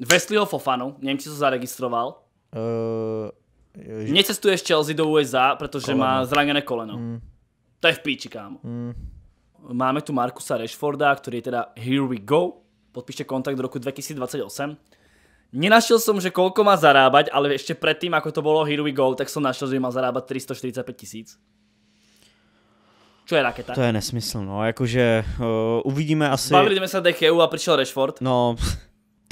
Wesleyho Fofanu, neviem, či som zaregistroval. Uh, ježi... Necestuje z Chelsea do USA, pretože koleno. má zranené koleno. Mm. To je v píči, kámo. Mm. Máme tu Markusa Rashforda, ktorý je teda here we go. Podpíšte kontakt do roku 2028. Nenašiel som, že koľko má zarábať, ale ešte predtým, ako to bolo Here We Go, tak som našiel, že má zarábať 345 tisíc. Čo je raketa? To je nesmysl, no, jakože uh, uvidíme asi... Bavili jsme se Decheu a přišel Rashford. No,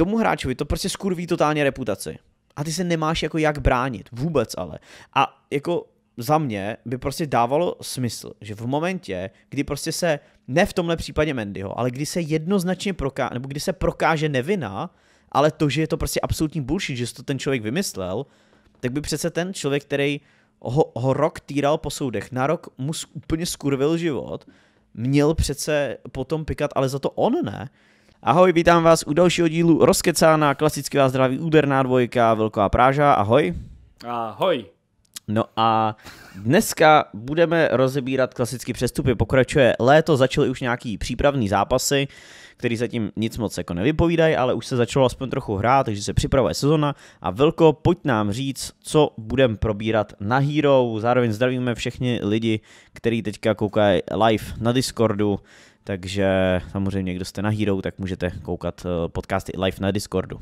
tomu hráčovi to prostě skurví totálně reputaci. A ty se nemáš jako jak bránit, vůbec ale. A jako za mě by prostě dávalo smysl, že v momentě, kdy prostě se, ne v tomhle případě Mendyho, ale kdy se jednoznačně prokáže, nebo kdy se prokáže nevina, ale to, že je to prostě absolutní bullshit, že to ten člověk vymyslel, tak by přece ten člověk, který ho, ho rok týral po soudech, na rok mu úplně skurvil život, měl přece potom pikat, ale za to on ne. Ahoj, vítám vás u dalšího dílu Rozkecána, klasicky vás zdraví úderná dvojka, Velká Práža, ahoj. Ahoj. No a dneska budeme rozebírat klasicky přestupy, pokračuje léto, začaly už nějaký přípravný zápasy, který zatím nic moc jako nevypovídají, ale už se začalo aspoň trochu hrát, takže se připravuje sezona a Velko, pojď nám říct, co budeme probírat na Hero, zároveň zdravíme všechny lidi, kteří teďka koukají live na Discordu, takže samozřejmě, kdo jste na Hero, tak můžete koukat eh, podcasty live na Discordu.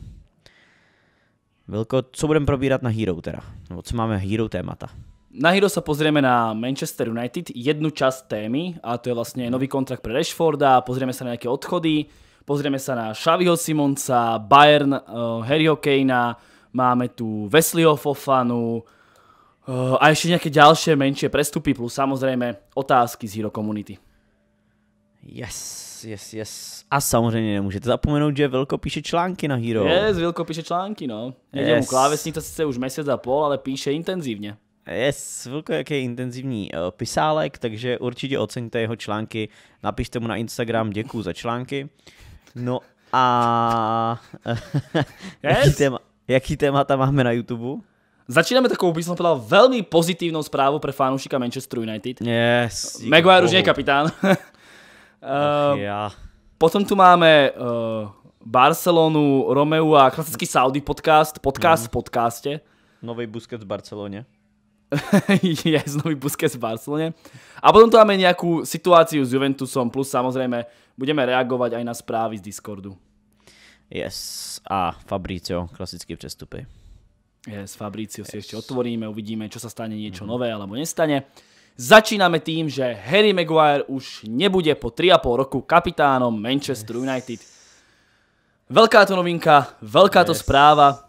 Vilko, co budeme probírat na Hero teda? Nebo co máme Hero témata? Na Hero sa pozrieme na Manchester United, jednu časť témy, a to je vlastne nový kontrakt pre Rashforda, pozrieme sa na nejaké odchody, pozrieme sa na Xaviho Simonca, Bayern, uh, Harryho Kanea, máme tu Wesleyho Fofanu, uh, a ešte nejaké ďalšie menšie prestupy, plus samozrejme otázky z Hero Community. Yes, yes, yes. A samozřejmě nemůžete zapomenout, že Vilko píše články na Hero. Yes, Vilko píše články, no. Někde yes. mu klávesnice sice už měsíc a půl, ale píše intenzivně. Yes, Vilko jak je intenzivní uh, pisálek, takže určitě oceňte jeho články, napište mu na Instagram, děkuji za články. No a yes. jaký, téma, jaký témata máme na YouTube? Začínáme takovou, bych jsem velmi pozitivnou zprávu pro fanoušika Manchester United. Yes. Maguire už je kapitán. Uh, eh, ja. Potom tu máme uh, Barcelonu, Romeu a klasický Saudi podcast, podcast mm. v mhm. podcaste. Nový Busquets v Barcelone. je znovu Busquets v Barcelone. A potom tu máme nejakú situáciu s Juventusom, plus samozrejme budeme reagovať aj na správy z Discordu. Yes. A Fabricio, klasický přestupy. Yes, Fabricio yes. si ešte otvoríme, uvidíme, čo sa stane niečo mm. nové alebo nestane. Začíname tým, že Harry Maguire už nebude po 3,5 roku kapitánom Manchester yes. United. Veľká to novinka, veľká yes. to správa.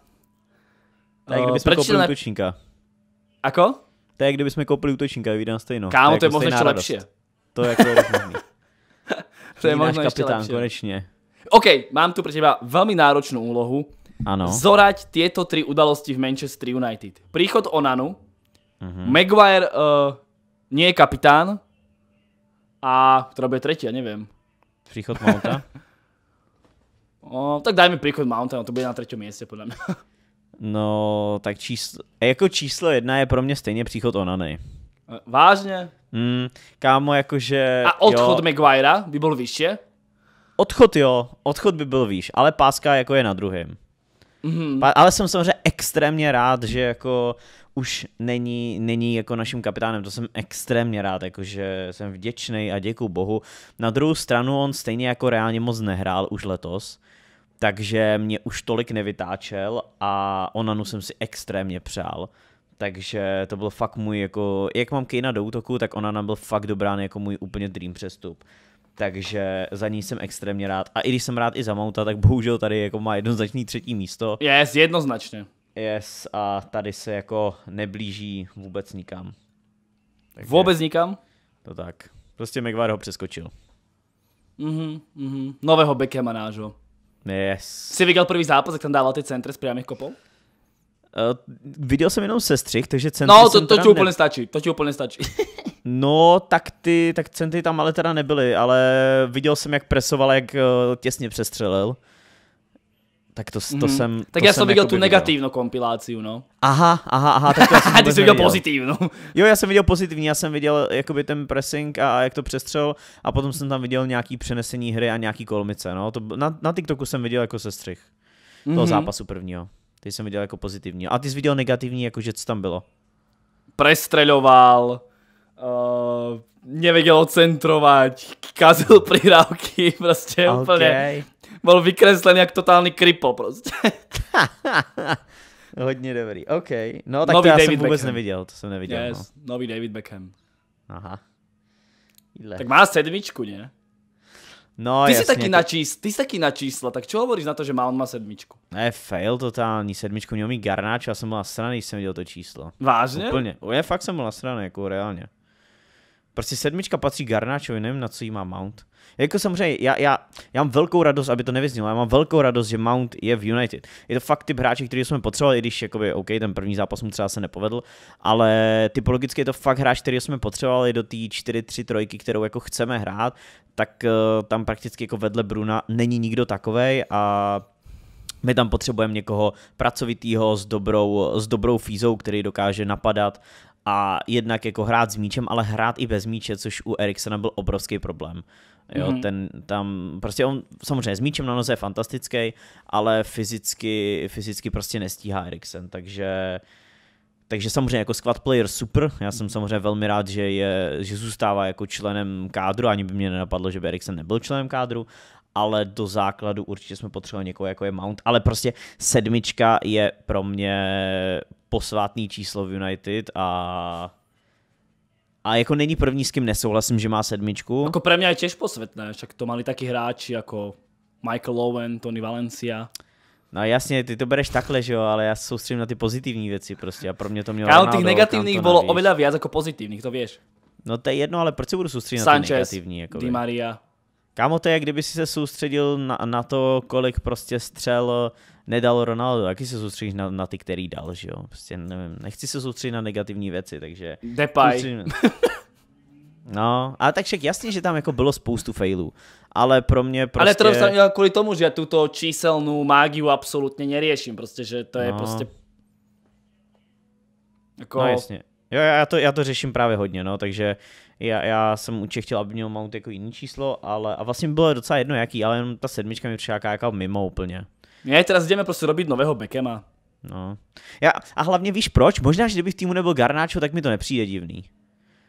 To je, eh, kdyby jsme koupili ne... útočníka. Ako? To je, kdyby jsme koupili útočníka, vyjde na stejno. Kámo, to je, jako to je možná lepší. To je jako to je možná kapitán, lepšie. konečně. OK, mám tu pro teba velmi náročnou úlohu. Ano. Zorať tieto tri udalosti v Manchester United. Príchod Onanu, uh-huh. Maguire uh, nie je kapitán a ktorá bude tretia, neviem. Príchod Mounta? o, no, tak dajme príchod Mounta, no to bude na treťom mieste podľa mňa. no, tak číslo, jako číslo jedna je pro mě stejně příchod Onany. Eh, vážně? Mm, kámo, jakože... A odchod jo. by byl vyššie? Odchod jo, odchod by byl výš, ale páska jako je na druhém. Mm-hmm. Ale jsem samozřejmě extrémně rád, že jako už není, není jako naším kapitánem. To jsem extrémně rád, jakože jsem vděčný a děkuji bohu. Na druhou stranu on stejně jako reálně moc nehrál už letos, takže mě už tolik nevytáčel a Onanu jsem si extrémně přál. Takže to byl fakt můj, jako, jak mám Kejna do útoku, tak nám byl fakt dobrá, jako můj úplně dream přestup takže za ní jsem extrémně rád. A i když jsem rád i za Mouta, tak bohužel tady jako má jednoznačný třetí místo. Yes, jednoznačně. Yes, a tady se jako neblíží vůbec nikam. Takže vůbec nikam? To tak. Prostě McVar ho přeskočil. Mhm, mhm. Nového Beckhama nášho. Yes. Jsi viděl první zápas, jak tam dával ty centry z priamých kopou? Uh, viděl jsem jenom sestřih, takže centry No, to, to ti ne... stačí, to ti úplně stačí. no, tak ty, tak centry tam ale teda nebyly, ale viděl jsem, jak presoval, jak eh, těsně přestřelil tak to, to mm. jsem... Tak to já jsem viděl tu negativní kompilaci, no. Aha, aha, aha, tak to já jsem Ty jsi viděl pozitivní. jo, já jsem viděl pozitivní, já jsem viděl jakoby ten pressing a, a jak to přestřel a potom jsem tam viděl nějaký přenesení hry a nějaký kolmice, no. To, na, na TikToku jsem viděl jako se toho mm-hmm. zápasu prvního. Ty jsem viděl jako pozitivní. A ty jsi viděl negativní, jako že co tam bylo? Prestreloval, uh, eh, nevedel centrovat, kazil přihrávky, prostě okay. úplně byl vykreslen jak totální kripo prostě. Hodně dobrý, OK. No tak nový to já David jsem vůbec Beckham. neviděl, to jsem neviděl. Yes, no. nový David Beckham. Aha. Jíle. Tak má sedmičku, ne? No, ty, jasně, jsi taky to... na čís, ty jsi taky na čísla, tak čo hovoríš na to, že má on má sedmičku? Ne, fail totální, sedmičku měl mít Garnáč, já jsem byl nasraný, když jsem viděl to číslo. Vážně? Úplně, o, je, fakt jsem byl nasraný, jako reálně. Prostě sedmička patří Garnáčovi, nevím, na co jí má Mount. Jako samozřejmě, já, já, já mám velkou radost, aby to nevyznělo, já mám velkou radost, že Mount je v United. Je to fakt typ hráče, který jsme potřebovali, i když jakoby, OK, ten první zápas mu třeba se nepovedl, ale typologicky je to fakt hráč, který jsme potřebovali do té 4-3 3 kterou jako chceme hrát, tak uh, tam prakticky jako vedle Bruna není nikdo takovej a my tam potřebujeme někoho pracovitýho s dobrou, s dobrou fízou, který dokáže napadat a jednak jako hrát s míčem, ale hrát i bez míče, což u Eriksena byl obrovský problém. Jo, mm-hmm. ten tam, prostě on samozřejmě s míčem na noze je fantastický, ale fyzicky, fyzicky prostě nestíhá Eriksen, takže takže samozřejmě jako squad player super, já jsem samozřejmě velmi rád, že, je, že zůstává jako členem kádru, ani by mě nenapadlo, že by Eriksen nebyl členem kádru, ale do základu určitě jsme potřebovali někoho, jako je Mount, ale prostě sedmička je pro mě posvátný číslo v United a a jako není první, s kým nesouhlasím, že má sedmičku. Jako pro mě je těž posvětné, však to mali taky hráči jako Michael Owen, Tony Valencia. No jasně, ty to bereš takhle, že jo, ale já soustředím na ty pozitivní věci prostě a pro mě to mělo Ale těch negativních bylo oveľa víc jako pozitivních, to víš. No to je jedno, ale proč se budu soustředit na ty negativní? Jako Di Maria. Kámo, to je, kdyby si se soustředil na, na to, kolik prostě střel nedal Ronaldo, taky se soustředíš na, na ty, který dal, že jo? Prostě nevím, nechci se soustředit na negativní věci, takže... Depay. No, ale tak však jasně, že tam jako bylo spoustu failů, ale pro mě prostě... Ale to jsem prostě- měl kvůli tomu, že tuto číselnou mágiu absolutně nerieším, prostě, že to je no. prostě... Jako... No jasně. Jo, já to, já to řeším právě hodně, no, takže já, já jsem určitě chtěl, aby měl mount jako jiný číslo, ale a vlastně bylo docela jedno jaký, ale jenom ta sedmička mi přišla jako mimo úplně. Ne, teraz jdeme prostě robit nového Beckema. No. Já, a hlavně víš proč? Možná, že kdyby v týmu nebyl Garnáčo, tak mi to nepřijde divný.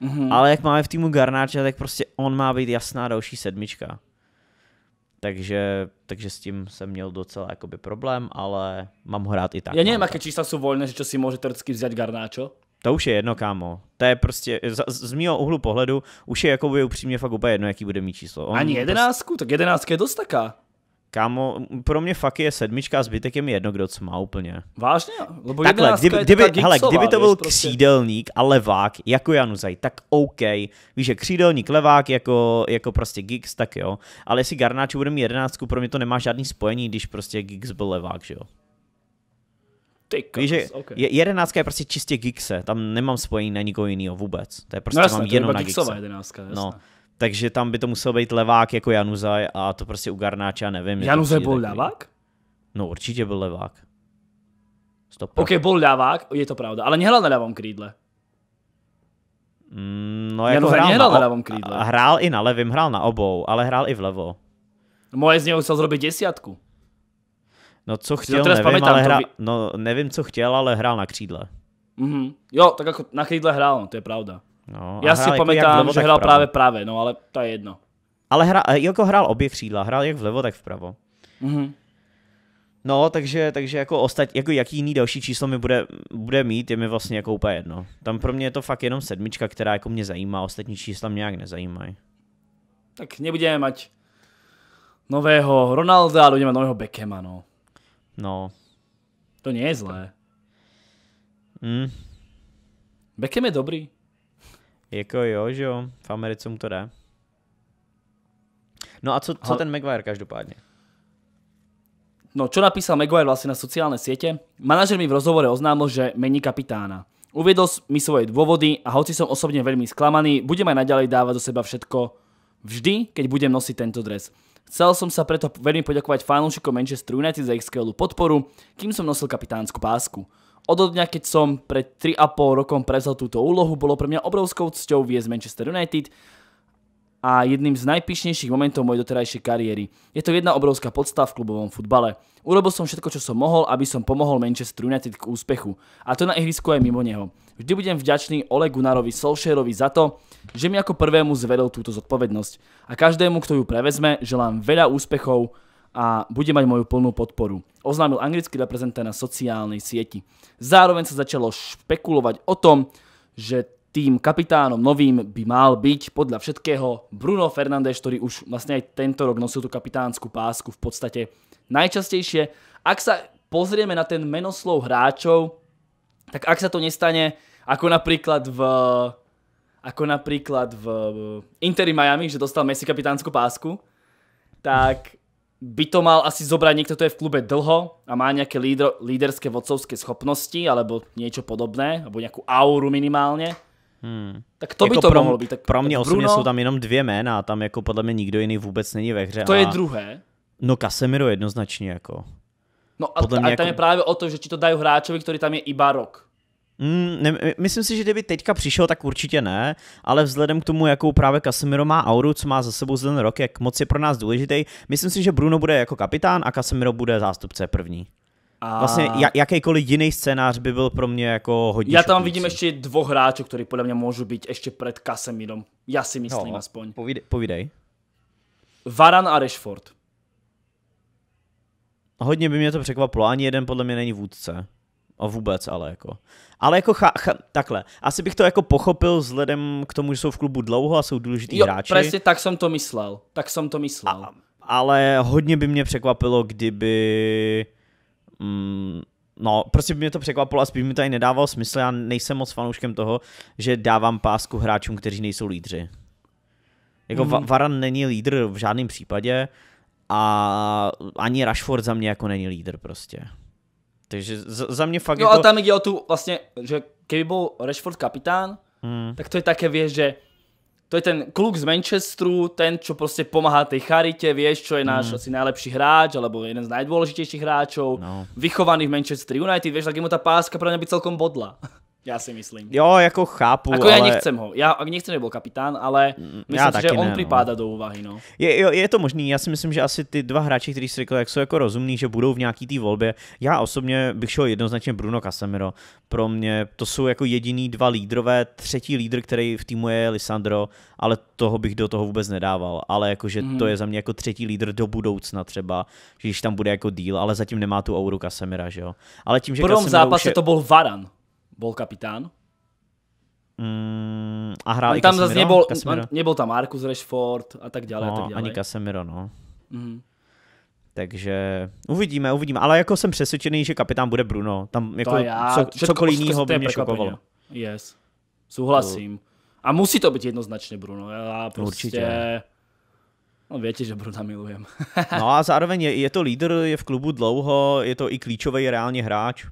Mm-hmm. Ale jak máme v týmu Garnáča, tak prostě on má být jasná další sedmička. Takže, takže s tím jsem měl docela jakoby problém, ale mám ho rád i tak. Já nevím, jaké čísla jsou volné, že čo si může teoreticky vzít Garnáčo. To už je jedno, kámo. To je prostě, z, z mého úhlu pohledu, už je jako by upřímně fakt úplně jedno, jaký bude mít číslo. On Ani prostě- jedenáctku? Tak jedenáctka je dost taká. Kámo, pro mě fakt je sedmička a zbytek je mi jedno, kdo co má úplně. Vážně? Lebo Takhle, kdyby, je kdyby, hele, kdyby to byl prostě. křídelník a levák jako Januzaj, tak OK. Víš, že křídelník, levák jako, jako prostě gix tak jo. Ale jestli Garnáčů bude mít jedenáctku, pro mě to nemá žádný spojení, když prostě gix byl levák, že jo. Ty Víš, že okay. je, jedenáctka je prostě čistě Gigse, tam nemám spojení na nikoho jiného vůbec. To je prostě no jasné, mám to jenom je na Gigse. Jedenáctka, jasné. No, takže tam by to musel být levák jako Januzaj a to prostě u Garnáča nevím. Januzaj prostě byl takový. levák? No určitě byl levák. Stop. OK, byl levák, je to pravda, ale nehrál na levom křídle. Mm, no jako hrál, na, na levom krídle. Hrál i na levém, hrál na obou, ale hrál i vlevo. Moje z něho chcel zrobit desiatku. No co chtěl, nevím, pamětám, ale hra... no, nevím, co chtěl, ale hrál na křídle. Mm-hmm. Jo, tak jako na křídle hrál, no, to je pravda. No, Já si jako pamatuju, že hrál právě právě, no ale to je jedno. Ale hra, jako hrál obě křídla, hrál jak vlevo, tak vpravo. Mm-hmm. No, takže, takže jako, ostat, jako jaký jiný další číslo mi bude, bude mít, je mi vlastně jako úplně jedno. Tam pro mě je to fakt jenom sedmička, která jako mě zajímá, ostatní čísla mě nějak nezajímají. Tak nebudeme mať nového Ronalda, budeme nového Beckema, no. No. To nie je zlé. Mm. Beckham je dobrý. Jako jo, že jo, v Americe mu to dá. No a co, co ten Maguire každopádně? No, čo napísal Maguire vlastne na sociálne siete? Manažer mi v rozhovore oznámil, že mení kapitána. Uviedol mi svoje dôvody a hoci som osobne veľmi sklamaný, budem aj naďalej dávať do seba všetko vždy, keď budem nosiť tento dres. Chcel som sa preto veľmi poďakovať fanúšikom Manchester United za ich skvelú podporu, kým som nosil kapitánsku pásku. Od dňa, keď som pred 3,5 rokom prevzal túto úlohu, bolo pre mňa obrovskou cťou viesť Manchester United a jedným z najpišnejších momentov mojej doterajšej kariéry. Je to jedna obrovská podstava v klubovom futbale. Urobil som všetko, čo som mohol, aby som pomohol Manchester United k úspechu. A to na ihrisku aj mimo neho. Vždy budem vďačný Ole Gunnarovi Solskjaerovi za to, že mi ako prvému zveril túto zodpovednosť. A každému, kto ju prevezme, želám veľa úspechov a bude mať moju plnú podporu. Oznámil anglický reprezentant na sociálnej sieti. Zároveň sa začalo špekulovať o tom, že tým kapitánom novým by mal byť podľa všetkého Bruno Fernández, ktorý už vlastne aj tento rok nosil tú kapitánsku pásku v podstate najčastejšie. Ak sa pozrieme na ten menoslov hráčov, tak ak sa to nestane, ako napríklad v ako napríklad v Interi Miami, že dostal Messi kapitánsku pásku, tak by to mal asi zobrať niekto, kto je v klube dlho a má nejaké líderské vodcovské schopnosti alebo niečo podobné, alebo nejakú auru minimálne Hmm. Tak to jako by to pro, mohlo být. Tak pro mě jako osobně Bruno, jsou tam jenom dvě jména a tam jako podle mě nikdo jiný vůbec není ve hře. To a... je druhé. No Casemiro jednoznačně jako. No a, podle mě a jako... tam je právě o to, že ti to dají hráčovi, který tam je iba rok. Hmm, ne, myslím si, že kdyby teďka přišel, tak určitě ne, ale vzhledem k tomu, jakou právě Casemiro má auru, co má za sebou ten rok, jak moc je pro nás důležitý, myslím si, že Bruno bude jako kapitán a Casemiro bude zástupce první. A... Vlastně jakýkoliv jiný scénář by byl pro mě jako hodně Já tam šokující. vidím ještě dvoch hráčů, který podle mě můžu být ještě před Casemirom. Já si myslím no, aspoň. Povídej. povídej. Varan a Rashford. Hodně by mě to překvapilo. Ani jeden podle mě není vůdce. A vůbec, ale jako. Ale jako cha, cha, takhle, asi bych to jako pochopil vzhledem k tomu, že jsou v klubu dlouho a jsou důležitý jo, hráči. Přesně tak jsem to myslel. Tak jsem to myslel. A, ale hodně by mě překvapilo, kdyby Mm, no, prostě by mě to překvapilo a spíš mi to ani nedávalo smysl. Já nejsem moc fanouškem toho, že dávám pásku hráčům, kteří nejsou lídři. Jako mm-hmm. Varan není lídr v žádném případě a ani Rashford za mě jako není lídr prostě. Takže za, za mě fakt No jako... a tam jde o tu vlastně, že kdyby byl Rashford kapitán, mm. tak to je také věc, že to je ten kluk z Manchesteru, ten, čo prostě pomáhá tej charite, vieš, čo je náš mm. asi najlepší hráč, alebo jeden z najdôležitejších hráčov, no. vychovaný v Manchester United, vieš, tak mu ta páska pro mě by celkom bodla. Já si myslím. Jo, jako chápu, Jako ale... já nechcem ho. Ja nechcem, aby kapitán, ale mm, mm, myslím si, že on ne, no. do úvahy, no. Je, jo, je to možný, já si myslím, že asi ty dva hráči, kteří si řekl, jak jsou jako rozumní, že budou v nějaký té volbě. Já osobně bych šel jednoznačně Bruno Casemiro. Pro mě to jsou jako jediný dva lídrové, třetí lídr, který v týmu je Lisandro, ale toho bych do toho vůbec nedával. Ale jakože mm. to je za mě jako třetí lídr do budoucna třeba, když tam bude jako díl, ale zatím nemá tu auru Casemira, že jo. Ale tím, že v prvom zápase je... to byl Varan bol kapitán. Mm, a hrál tam zase nebol, nebol tam Marcus Rashford a tak ďalej. No, a tak ďalej. ani Casemiro, no. Mm. Takže uvidíme, uvidíme. Ale jako jsem přesvědčený, že kapitán bude Bruno. Tam jako co, všetko, cokoliv jiného prostě by mě šokovalo. Yes. Souhlasím. A musí to být jednoznačně Bruno. Já prostě... Určitě. No větě, že Bruna milujem. no a zároveň je, je to lídr, je v klubu dlouho, je to i klíčový reálně hráč.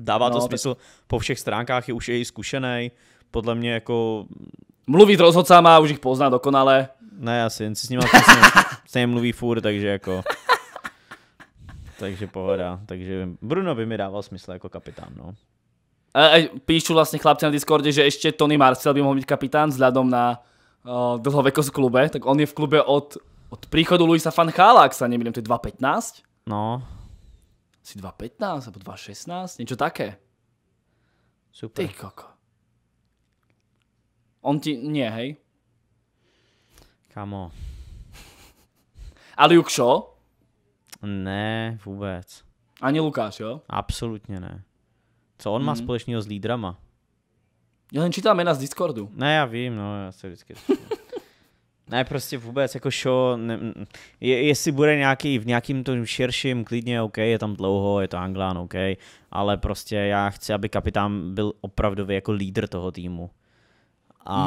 Dává no, to smysl, tak... po všech stránkách je už i zkušený, podle mě jako... Mluvit má, už jich pozná dokonale. Ne, asi, jen si s nimi s ním mluví fůr, takže jako... takže pohoda, takže Bruno by mi dával smysl jako kapitán, no. A píšu vlastně chlapci na Discordě že ještě Tony Marcel by mohl být kapitán vzhledem na uh, dlhovekosť v klube, tak on je v klube od, od příchodu Luisa Fanchála, ak sa nemýlím, to je 2.15. No si 2.15 alebo 2.16, niečo také. Super. Ty koko. On ti, nie, hej? Kamo. Ale Jukšo? Ne, vůbec. Ani Lukáš, jo? Absolutně ne. Co on mm. má mhm. společného s lídrama? Já jen čítám jména z Discordu. Ne, já vím, no, já se vždycky... Ne, prostě vůbec, jako show, ne, je, jestli bude nějaký, v nějakým tom širším, klidně, OK, je tam dlouho, je to Anglán, OK, ale prostě já chci, aby kapitán byl opravdu jako lídr toho týmu. A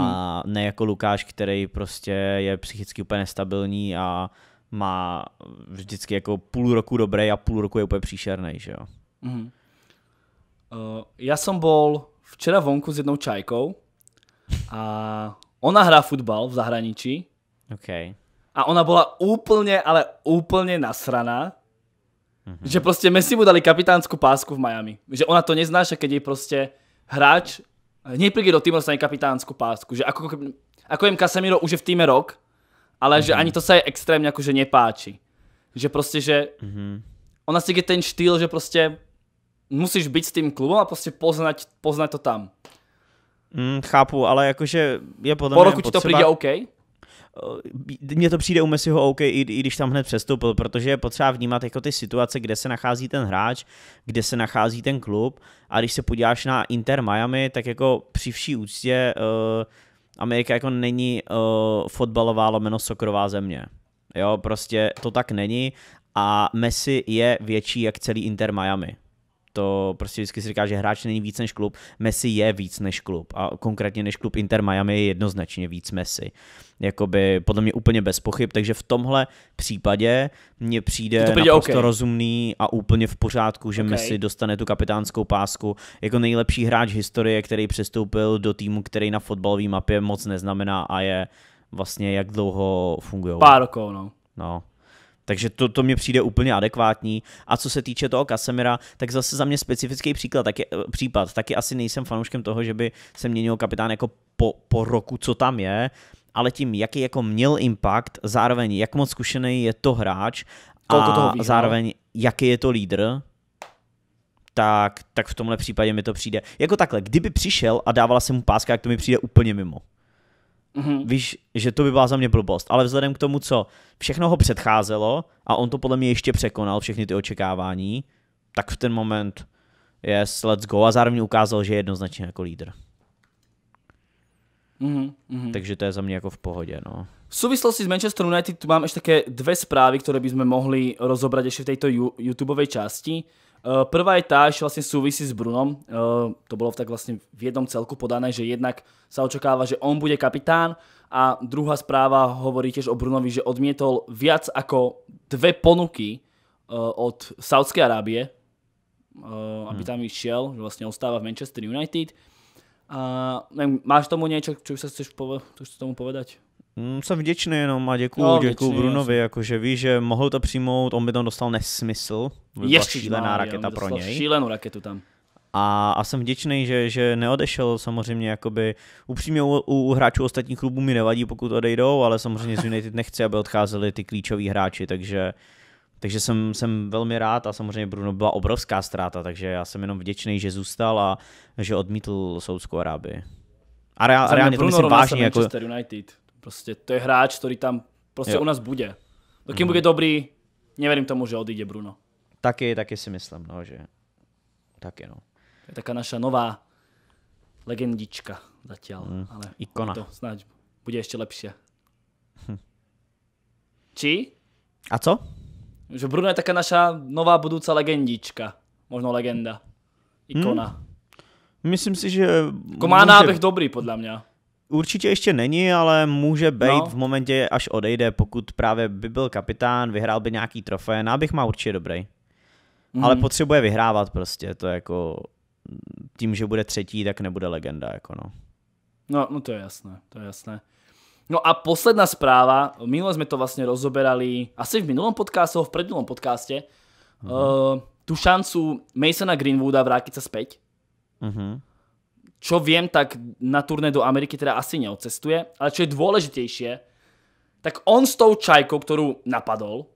hmm. ne jako Lukáš, který prostě je psychicky úplně nestabilní a má vždycky jako půl roku dobrý a půl roku je úplně příšerný, že jo. Hmm. Uh, já jsem byl včera vonku s jednou čajkou a ona hrá futbal v zahraničí Okay. A ona bola úplne, ale úplne nasraná, mm-hmm. že proste Messi mu dali kapitánsku pásku v Miami. Že ona to neznáša, keď jej proste hráč nepríde do týmu, dostane kapitánsku pásku. Že ako, ako im Casemiro už je v týme rok, ale mm-hmm. že mhm. ani to sa jej extrémne akože nepáči. Že proste, že mm-hmm. ona si je ten štýl, že proste musíš byť s tým klubom a prostě poznať, poznať to tam. Mm, chápu, ale jakože je podle Po roku ti to přijde OK? Eh, mně to přijde u Messiho OK, i, i když tam hned přestoupil, protože je potřeba vnímat jako ty situace, kde se nachází ten hráč, kde se nachází ten klub a když se podíváš na Inter Miami, tak jako při vší úctě uh, Amerika jako není uh, fotbalová lomeno sokrová země. Jo, prostě to tak není a Messi je větší jak celý Inter Miami to prostě vždycky si říká, že hráč není víc než klub. Messi je víc než klub a konkrétně než klub Inter Miami je jednoznačně víc Messi. Jakoby podle mě úplně bez pochyb, takže v tomhle případě mně přijde, to naprosto okay. rozumný a úplně v pořádku, že okay. Messi dostane tu kapitánskou pásku jako nejlepší hráč historie, který přestoupil do týmu, který na fotbalové mapě moc neznamená a je vlastně jak dlouho fungují. Pár rokov, no. No, takže to, to mě přijde úplně adekvátní. A co se týče toho Kasemira, tak zase za mě specifický příklad, taky, eh, případ. Taky asi nejsem fanouškem toho, že by se měnil kapitán jako po, po roku, co tam je, ale tím, jaký jako měl impact, zároveň jak moc zkušený je to hráč a toho ví, zároveň jaký je to lídr, tak, tak v tomhle případě mi to přijde. Jako takhle, kdyby přišel a dávala se mu páska, jak to mi přijde úplně mimo. Mm-hmm. Víš, že to by byla za mě blbost, ale vzhledem k tomu, co všechno ho předcházelo a on to podle mě ještě překonal, všechny ty očekávání, tak v ten moment yes, let's go a zároveň ukázal, že je jednoznačně jako lídr. Mm-hmm. Takže to je za mě jako v pohodě. No. V souvislosti s Manchester United tu mám ještě také dvě zprávy, které bychom mohli rozobrat ještě v této youtubeové části. Eh, prvá je tá, že vlastne súvisí s Brunom. Eh, to bolo tak vlastne v jednom celku podané, že jednak sa očakáva, že on bude kapitán a druhá správa hovorí tiež o Brunovi, že odmietol viac ako dve ponuky eh, od Saudskej Arábie, aby hm. tam išiel, že vlastne ostáva v Manchester United. máš tomu niečo, čo sa chceš pove- čo tomu povedať? Mm, jsem vděčný jenom a děkuju, no, děkuju vděčný, Brunovi, jakože víš, že mohl to přijmout, on by tam dostal nesmysl, by Ještě šílená má, raketa pro něj. Šílenou raketu tam. A, a jsem vděčný, že, že neodešel samozřejmě, jakoby upřímně u, u, u hráčů ostatních klubů mi nevadí, pokud odejdou, ale samozřejmě z United nechci, aby odcházeli ty klíčoví hráči, takže takže jsem, jsem velmi rád a samozřejmě Bruno byla obrovská ztráta, takže já jsem jenom vděčný, že zůstal a že odmítl Soudskou Arábii. A, rea, a reálně Bruno to myslím vážně. Jako, United. Proste to je hráč, ktorý tam proste jo. u nás bude. Dokým mm. bude dobrý, neverím tomu, že odíde Bruno. Taky, taky si myslím, no, že taky, no. To je taká naša nová legendička zatiaľ. Mm. Ale Ikona. To snáď bude ešte lepší. Hm. Či? A co? Že Bruno je taká naša nová budúca legendička. Možno legenda. Ikona. Hm. Myslím si, že... Jako má může... dobrý, podle mě. Určitě ještě není, ale může být no. v momentě, až odejde, pokud právě by byl kapitán, vyhrál by nějaký trofé, nábych no, má určitě dobrý. Mm. Ale mhm. potřebuje vyhrávat prostě, to je jako tím, že bude třetí, tak nebude legenda, jako no. No, no to je jasné, to je jasné. No a posledná správa, minule jsme to vlastně rozoberali, asi v minulom podcastu, v predminulom podcaste, mm. uh, tu šancu Masona Greenwooda vrátit se späť. Mm-hmm. Čo viem, tak na turné do Ameriky teda asi neocestuje, ale čo je dôležitejšie, tak on s tou čajkou, ktorú napadol,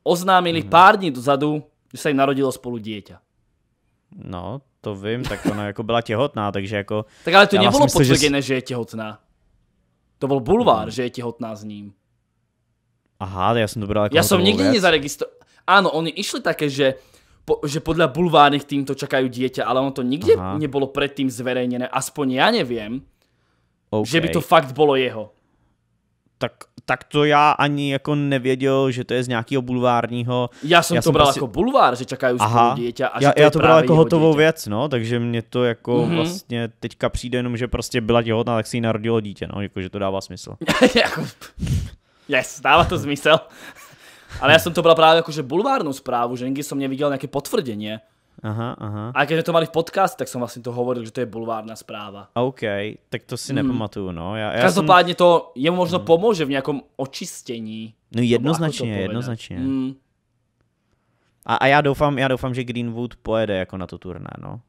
oznámili mm-hmm. pár dní dozadu, že sa im narodilo spolu dieťa. No, to vím, tak ona jako byla těhotná, takže jako... Tak ale to nebylo vlastně potvrzené, že... že je těhotná. To byl bulvár, mm. že je těhotná s ním. Aha, já jsem to bral jako Já jsem nikdy nezaregistroval. Ano, oni išli také, že po, že podľa bulvárnych týmto čakajú dieťa, ale ono to nikde Aha. nebolo predtým zverejnené, aspoň ja neviem, okay. že by to fakt bolo jeho. Tak, tak to já ani jako nevěděl, že to je z nějakého bulvárního. Já jsem já to jsem bral asi... Prostě- jako bulvár, že čekají spolu dítě. A já, že to já to bral jako hotovou dítě. věc, no, takže mě to jako mm-hmm. vlastně teďka přijde jenom, že prostě byla těhotná, tak si ji narodilo dítě, no, jako, že to dává smysl. Jako- yes, dává to smysl. Ale já jsem to bral právě jakože bulvárnou zprávu, že nikdy jsem mě viděl nějaké potvrdenie. Aha, aha. A když to mali v podcast, tak jsem vlastně to hovoril, že to je bulvárna zpráva. OK, tak to si mm. nepamatuju, no. Já, já Každopádně jsem... to je možno mm. pomůže v nějakom očistění. No jednoznačně, jednoznačně. Mm. A, a já, doufám, já doufám, že Greenwood pojede jako na to turné, no.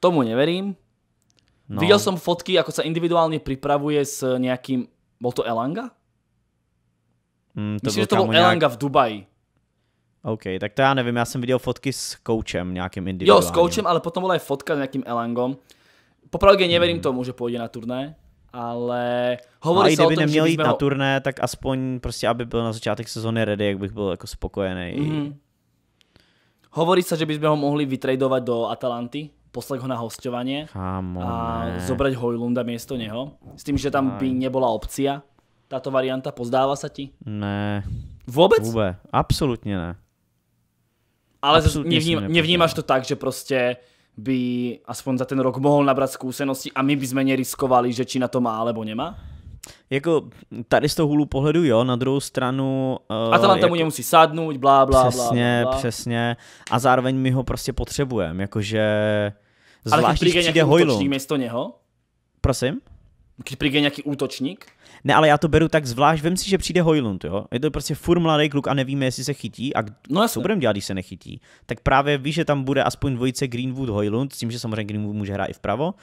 Tomu neverím. No. Viděl jsem fotky, jako se individuálně připravuje s nějakým, bol to Elanga? Mm, to Myslím, že to byl Elanga v Dubaji. OK, tak to já nevím, já jsem viděl fotky s koučem nějakým individuálním. Jo, s koučem, ale potom byla i fotka s nějakým Elangom. Popravdě nevěřím mm. tomu, že půjde na turné, ale hovorí no, se o tom, neměl že jít ho... na turné, tak aspoň prostě, aby byl na začátek sezóny ready, jak bych byl jako spokojený. Mm. Hovorí se, že bychom ho mohli vytradovat do Atalanty, poslat ho na hostování a zobrať Hojlunda místo něho, S tím, že tam by nebyla opcia, táto varianta? Pozdáva sa ti? Ne. Vůbec? Vůbec, absolutně ne. Ale absolutně nevním, nevnímáš to tak, že prostě by aspoň za ten rok mohl nabrat zkušenosti a my bychom neriskovali, že či na to má, alebo nemá? Jako tady z toho hůlu pohledu jo, na druhou stranu... Uh, eh, tam jako, mu nemusí sadnout, blá, blá, přesně, blá, blá. Přesně, A zároveň my ho prostě potřebujeme, jakože... Zvlášť, Ale když přijde, nějaký útočník město něho? Prosím? Když přijde nějaký útočník? Ne, ale já to beru tak zvlášť, vem si, že přijde Hojlund, jo? Je to prostě furt mladý kluk a nevíme, jestli se chytí a no, co budeme dělat, když se nechytí. Tak právě víš, že tam bude aspoň dvojice Greenwood Hojlund, s tím, že samozřejmě Greenwood může hrát i vpravo,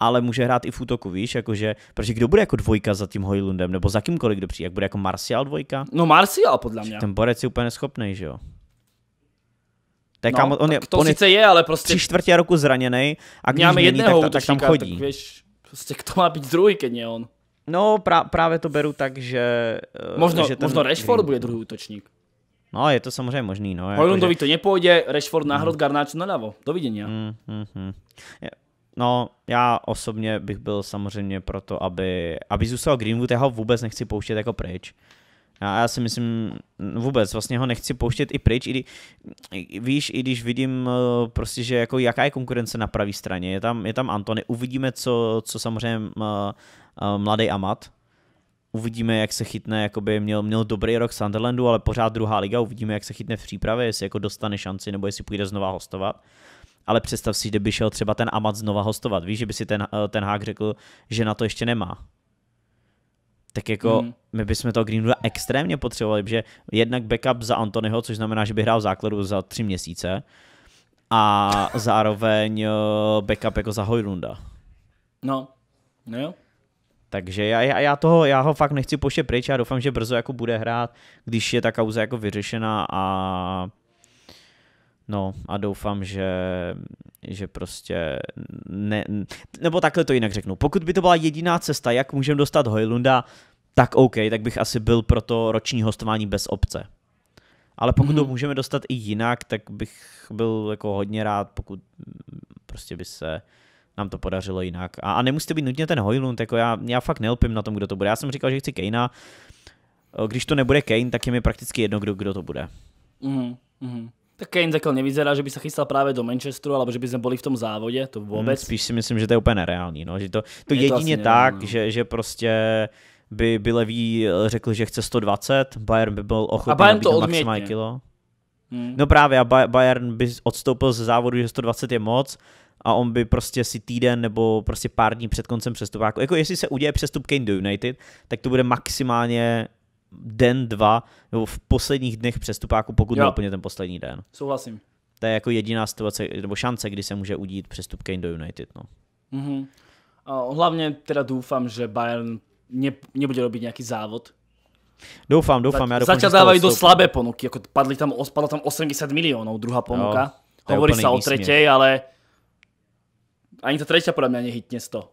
ale může hrát i v útoku, víš, jakože, protože kdo bude jako dvojka za tím Hojlundem, nebo za kýmkoliv, kdo přijde, jak bude jako Marcial dvojka? No Marcial, podle mě. Ten borec je úplně schopný, že jo? Tak, no, kam, on tak je, to on sice je, ale prostě... Tři čtvrtě roku zraněný a když mění, tak, tak, tak tam chodí. Tak, víš, prostě kdo má být druhý, keď on. No, pra, právě to beru tak, že... Eh, možno, že ten možno Rashford bude druhý útočník. No, je to samozřejmě možný, no. Hojlundovi jako, že... to nepůjde, Rashford náhrod, hmm. mm. Garnáč davo. Dovidenia. Mm, mm, mm. No, já osobně bych byl samozřejmě proto, aby, aby zůstal Greenwood, já ho vůbec nechci pouštět jako pryč. A já si myslím, vůbec vlastně ho nechci pouštět i pryč, i, víš, i když vidím eh, prostě, že jako jaká je konkurence na pravé straně, je tam, je tam Antony, uvidíme, co, co samozřejmě eh, mladý Amat. Uvidíme, jak se chytne, jako by měl, měl dobrý rok Sunderlandu, ale pořád druhá liga, uvidíme, jak se chytne v přípravě, jestli jako dostane šanci, nebo jestli půjde znova hostovat. Ale představ si, kdyby šel třeba ten Amat znova hostovat, víš, že by si ten, eh, ten hák řekl, že na to ještě nemá tak jako hmm. my bychom toho Greenwooda extrémně potřebovali, že jednak backup za Antonyho, což znamená, že by hrál v základu za tři měsíce a zároveň eh, backup jako za Hojlunda. No, no jo. Takže já, já, toho, já ho fakt nechci poště pryč a doufám, že brzo jako bude hrát, když je ta kauza jako vyřešena a No a doufám, že, že prostě ne, nebo takhle to jinak řeknu. Pokud by to byla jediná cesta, jak můžeme dostat Hojlunda, tak OK, tak bych asi byl pro to roční hostování bez obce. Ale pokud mm-hmm. to mhm. můžeme dostat i jinak, tak bych byl jako hodně rád, pokud prostě by se nám to podařilo jinak. A, a nemusí to být nutně ten Hojlund, jako já, já fakt nelpím na tom, kdo to bude. Já jsem říkal, že chci Kejna. Když to nebude Kane, tak je mi prakticky jedno, kdo, kdo to bude. Mm, -hmm. Tak Kane takhle nevyzerá, že by se chystal právě do Manchesteru, alebo že by jsme byli v tom závodě, to hmm, vůbec. Mm, spíš si myslím, že to je úplně nereální. no. že to, to je jedině to tak, no. že, že prostě by, by Levý eh, řekl, že chce 120, Bayern by byl ochotný a to maximální kilo. Hmm. No právě, a Bayern by odstoupil ze závodu, že 120 je moc a on by prostě si týden nebo prostě pár dní před koncem přestupáku, jako, jako jestli se uděje přestup Kane do United, tak to bude maximálně den, dva, nebo v posledních dnech přestupáku, pokud jo. úplně ten poslední den. Souhlasím. To je jako jediná situace, nebo šance, kdy se může udít přestup Kane do United. No. Mm-hmm. A hlavně teda doufám, že Bayern ne, nebude robit nějaký závod. Doufám, doufám. Za, Začal dávají do slabé ponuky, jako padli tam, spadlo tam 80 milionů. druhá ponuka. Jo, Hovorí se o tretej, ale ani to třetí podle mě ani hitně 100.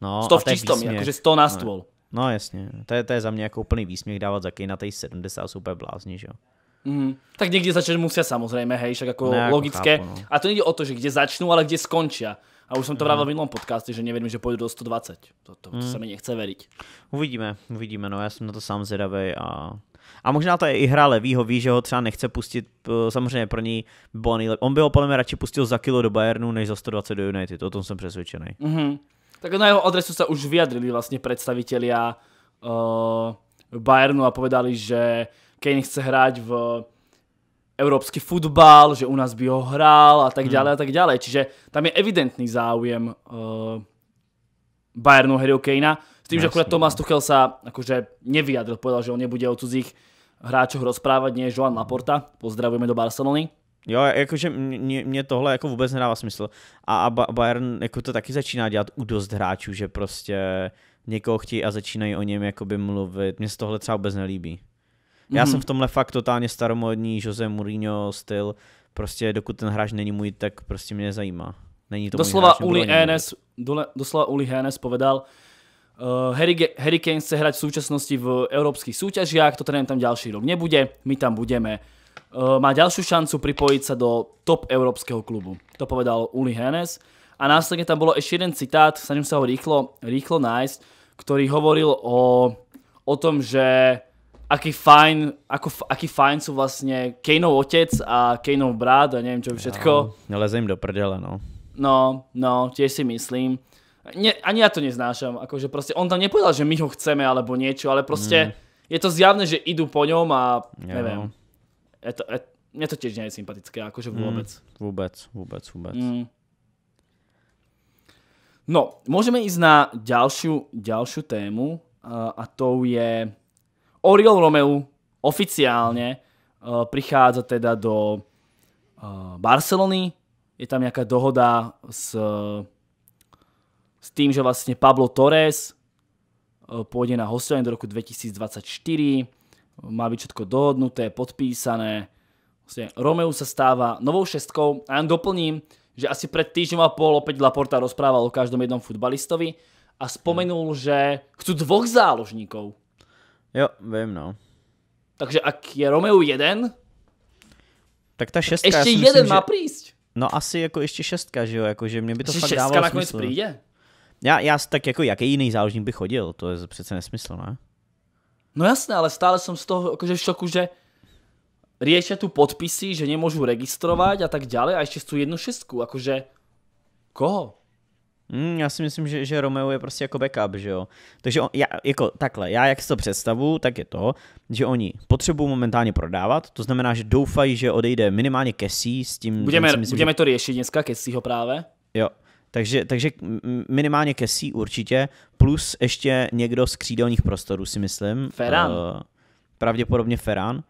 No, 100 v čistom, jakože 100 na no. stůl. No, no jasně, to je, to je za mě jako úplný výsměch dávat za na tej 70, jsou úplně blázni, že jo. Mm. Tak někde začať musia samozřejmě. hej, však jako ne, no, jako logické. Chápu, no. A to nejde o to, že kde začnu, ale kde skončia. A už jsem to mm. v mhm. minulém podcastu, že nevím, že půjdu do 120. To, to, to mm. se mhm. mi nechce veriť. Uvidíme, uvidíme, no já jsem na to sám zvědavý a a možná to je i hra levýho, ví, že ho třeba nechce pustit, samozřejmě pro ní bylo On by ho podle mě radši pustil za kilo do Bayernu, než za 120 do United, o tom jsem přesvědčený. Mm-hmm. Tak na jeho adresu se už vyjadrili vlastně a uh, Bayernu a povedali, že Kane chce hrát v evropský futbal, že u nás by ho hrál a tak hmm. dále mm. a tak dále. Čiže tam je evidentný záujem uh, Bayernu Harryho Kanea s tým, že akurát Tomás no. Tuchel sa akože nevyjadril, povedal, že on nebude o cudzích hráčoch rozprávať, nie je Joan Laporta. Pozdravujeme do Barcelony. Jo, jakože mě, mě tohle jako vůbec nedává smysl. A, a Bayern jako to taky začíná dělat u dost hráčů, že prostě někoho chtějí a začínají o něm jakoby mluvit. Mně se tohle třeba vůbec nelíbí. Já mm. jsem v tomhle fakt totálně staromodní Jose Mourinho styl. Prostě dokud ten hráč není můj, tak prostě mě nezajímá. Není to doslova Uli Henes, doslova Uli Hénes povedal, Eh, Harry, Harry Kane chce hrať v súčasnosti v európskych súťažiach, to trénujem tam ďalší rok nebude, my tam budeme. Eh, má ďalšiu šancu pripojiť sa do top európskeho klubu. To povedal Uli Hennes. A následne tam bolo ešte jeden citát, sa sa ho rýchlo, rýchlo nájsť, ktorý hovoril o, o tom, že aký fajn, ako, aký fajn sú vlastne Kaneov otec a Kaneov brat a neviem čo všetko. Ja, no, neleze do prdele, no. No, no, tiež si myslím ne, ani ja to neznášam, akože proste on tam nepovedal, že my ho chceme alebo niečo, ale proste mm. je to zjavné, že idú po ňom a neviem. Je to, je, mne to tiež nie je sympatické, akože vôbec. Mm, vôbec, vôbec, vôbec. Mm. No, môžeme ísť na ďalšiu, ďalšiu tému uh, a to je Oriol Romeu oficiálne uh, prichádza teda do uh, Barcelony. Je tam nejaká dohoda s uh, s tým, že vlastne Pablo Torres eh, pôjde na hostovanie do roku 2024, má byť všetko dohodnuté, podpísané. Vlastne Romeu sa stáva novou šestkou a ja doplním, že asi pred týždňom a pol opäť Laporta rozprával o každom jednom futbalistovi a spomenul, hmm. že chcú dvoch záložníkov. Jo, viem no. Takže ak je Romeu jeden, tak ta šestka, tak ještě myslím, jeden že... má prísť. No asi jako ještě šestka, že jo, jakože mě by to ještě fakt šestka dávalo nakonec přijde? Já, já tak jako jaký jiný záložník by chodil, to je přece nesmysl, ne? No jasné, ale stále jsem z toho jakože v šoku, že rieče tu podpisy, že nemůžu registrovat a tak dále a ešte tu jednu šestku, jakože koho? Mm, já si myslím, že, že Romeo je prostě jako backup, že jo. Takže on, já, jako takhle, já jak si to představu, tak je to, že oni potřebují momentálně prodávat, to znamená, že doufají, že odejde minimálně Kesí s tím... Budeme, myslím, budeme že... to řešit dneska, Kesího právě. Jo, takže, takže minimálně Kessie určitě, plus ještě někdo z křídelních prostorů si myslím. Ferran. Uh, pravděpodobně Ferran.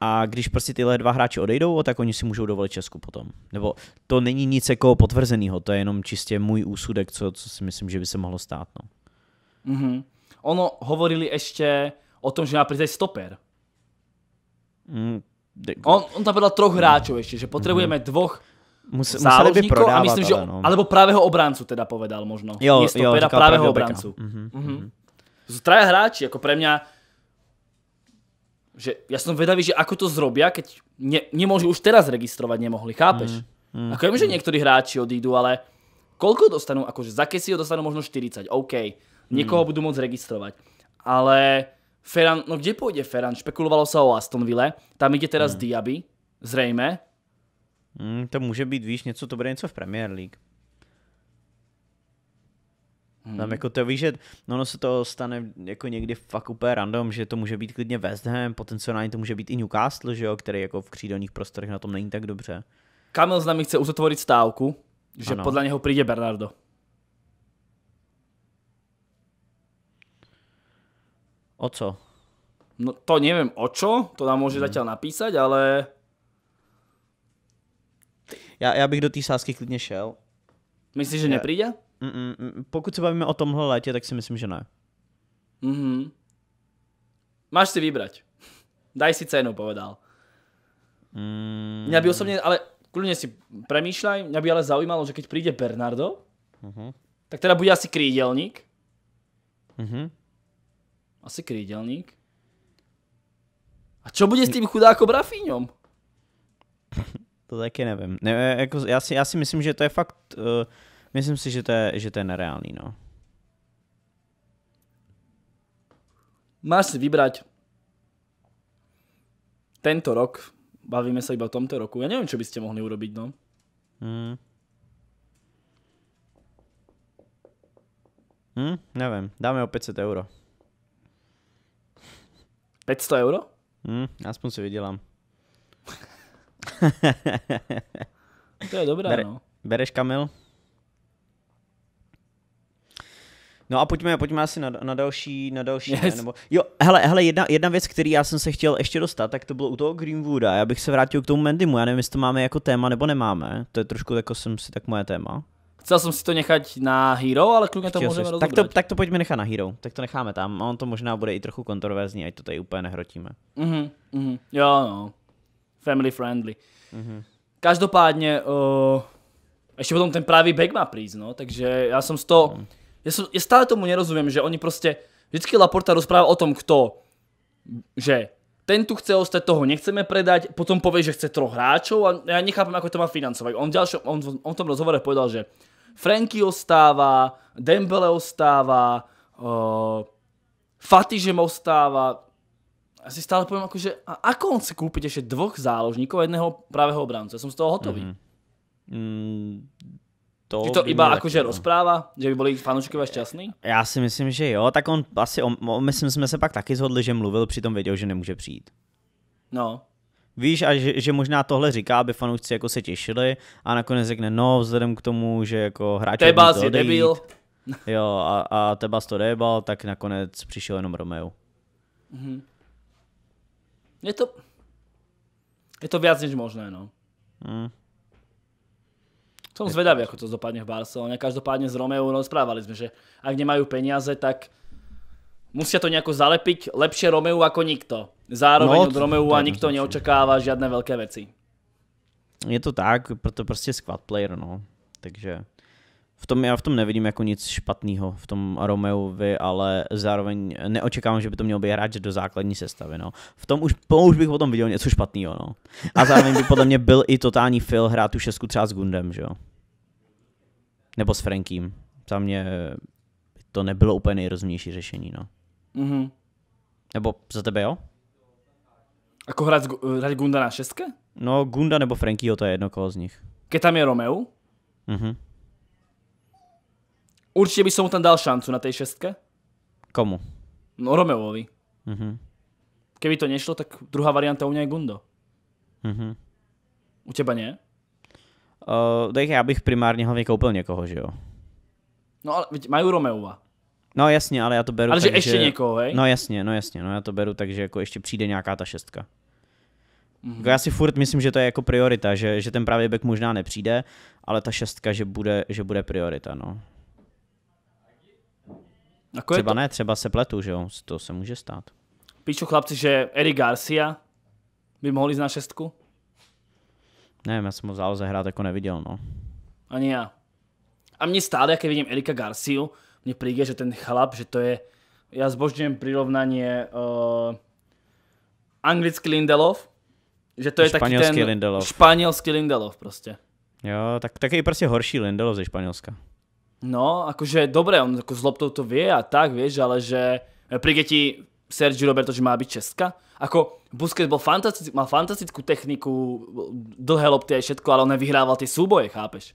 A když prostě tyhle dva hráči odejdou, tak oni si můžou dovolit Česku potom. Nebo to není nic jako potvrzeného, to je jenom čistě můj úsudek, co, co si myslím, že by se mohlo stát. No. Mm-hmm. Ono hovorili ještě o tom, že má přijít stoper. Mm, on, on tam byl troch hráčů ještě, že potřebujeme mm-hmm. dvoch Mus, museli by prodávat, a myslím, že, no. alebo pravého obráncu teda povedal možno. Jo, Miesto jo, pera, pravého obráncu. Mm-hmm. Mm-hmm. traja hráči, jako pre mňa že já jsem vedavý, že ako to zrobia, keď ne, nemůžu už teraz registrovat, nemohli, chápeš? Mm, -hmm. ako ja že niektorí hráči odídu, ale koľko dostanú, akože za ho dostanú možno 40, OK, někoho mm. budu môcť registrovat. ale Ferran, no kde půjde Ferran? Špekulovalo se o Ville, tam ide teraz mm. Diaby, zrejme, Mm, to může být, víš, něco, to bude něco v Premier League. Hmm. Tam jako to víš, že no no, se to stane jako někdy fakt úplně random, že to může být klidně West Ham, potenciálně to může být i Newcastle, že jo, který jako v křídelních prostorech na tom není tak dobře. Kamil s nami chce uzatvorit stávku, že ano. podle něho přijde Bernardo. O co? No to nevím o čo, to nám může hmm. zatím napísat, ale já, já bych do té sázky klidně šel. Myslíš, že nepřijde? Mm, pokud se bavíme o tomhle létě, tak si myslím, že ne. Mm-hmm. Máš si vybrať. Daj si cenu, povedal. Mm. Mě by osobně, ale kľudne si premýšľaj, mě by ale zaujímalo, že když přijde Bernardo, mm-hmm. tak teda bude asi krídelník. Mm-hmm. Asi krídelník. A co bude s tím chudákom Rafíňom? To taky nevím. Ne, e, jako, já, si, já si myslím, že to je fakt, uh, myslím si, že to je, že to je nereálný, no. Máš si vybrať tento rok, bavíme se iba o tomto roku. Já nevím, co byste mohli urobiť, no. Hmm. Hmm, Nevím. dáme o 500 euro. 500 euro? Hmm, aspoň si vydělám. to je dobré, Bere, no. Bereš Kamil? No a pojďme, pojďme asi na, na další, na další, yes. ne, nebo, jo, hele, hele jedna, jedna věc, který já jsem se chtěl ještě dostat, tak to bylo u toho Greenwooda, já bych se vrátil k tomu Mendymu, já nevím, jestli to máme jako téma nebo nemáme, to je trošku jako jsem si tak moje téma. Chcel jsem si to nechat na Hero, ale klidně to můžeme Tak to, tak to pojďme nechat na Hero, tak to necháme tam, on to možná bude i trochu kontroverzní, ať to tady úplně nehrotíme. Mhm, mm mhm, jo no family friendly. Mm-hmm. Každopádně, uh, ještě potom ten pravý back má přijít, no, takže já jsem z toho, mm. já, jsem, já stále tomu nerozumím, že oni prostě, vždycky Laporta rozpráva o tom, kto, že ten tu chce ostať, toho nechceme predať, potom povie, že chce troch hráčov a ja nechápem, ako to má financovať. On, ďalšom, on, on v tom rozhovore povedal, že Franky ostáva, Dembele ostáva, uh, eh, Fatižem ostáva, já si stále poviem, akože, a ako on si kúpiť ešte dvoch záložníkov a jedného pravého obráncu? Ja som z toho hotový. Mm. Mm, to Ty to iba akože no. rozpráva, že by byli fanouškové šťastní? Já si myslím, že jo, tak on asi, on, myslím, jsme se pak taky zhodli, že mluvil, přitom věděl, že nemůže přijít. No. Víš, a že, že možná tohle říká, aby fanoušci jako se těšili a nakonec řekne, no, vzhledem k tomu, že jako hráč je je debil. Jo, a, a Tebas to debal, tak nakonec přišel jenom Romeo. -hmm. Je to... Je to viac než možné, no. Mm. Som zvedavý, ako to dopadne v Barcelone. Každopádne s Romeu rozprávali no, sme, že ak nemajú peniaze, tak musia to nejako zalepiť. Lepšie Romeu ako nikto. Zároveň no, od Romeu a nikto neočakáva žiadne veľké veci. Je to tak, proto prostě squad player, no. Takže v tom já v tom nevidím jako nic špatného v tom Romeovi, ale zároveň neočekávám, že by to měl být hráč do základní sestavy. No. V tom už, už bych potom viděl něco špatného. No. A zároveň by podle mě byl i totální fil hrát tu šestku třeba s Gundem, že jo? Nebo s Frankým. Za mě to nebylo úplně nejrozumější řešení. No. Mm-hmm. Nebo za tebe jo? Ako hrát, hrát Gunda na šestce? No, Gunda nebo Frankieho, to je jedno koho z nich. Ke tam je Romeo? Mhm. Určite by som mu tam dal šancu na tej šestke. Komu? No Romeovi. Uh-huh. Keby to nešlo, tak druhá varianta u mňa je Gundo. Uh-huh. U teba nie? Uh, tak já bych primárně hlavně koupil někoho, že jo? No ale mají Romeova. No jasně, ale já to beru Ale tak, že ještě že... někoho, hej? No jasně, no jasně, no já to beru takže jako ještě přijde nějaká ta šestka. Mm-hmm. já si furt myslím, že to je jako priorita, že, že ten pravý back možná nepřijde, ale ta šestka, že bude, že bude priorita, no. Ako třeba to... ne, třeba se pletu, že jo, to se může stát. Píšu chlapci, že Eric Garcia by mohl jít na šestku? Nevím, já jsem ho v záloze hrát jako neviděl, no. Ani já. A mně stále, jak vidím Erika Garciu, mně přijde, že ten chlap, že to je, já zbožňujem prirovnanie uh, anglický Lindelov, že to je taky ten španělský Lindelov prostě. Jo, tak, tak je prostě horší Lindelov ze Španělska. No, akože dobre, on ako s loptou to vie a tak, vieš, ale že eh, príde ti Sergi Roberto, že má byť Česka. Ako Busquets bol fantastický, mal fantastickú techniku, dlhé lopty aj všetko, ale on nevyhrával tie súboje, chápeš?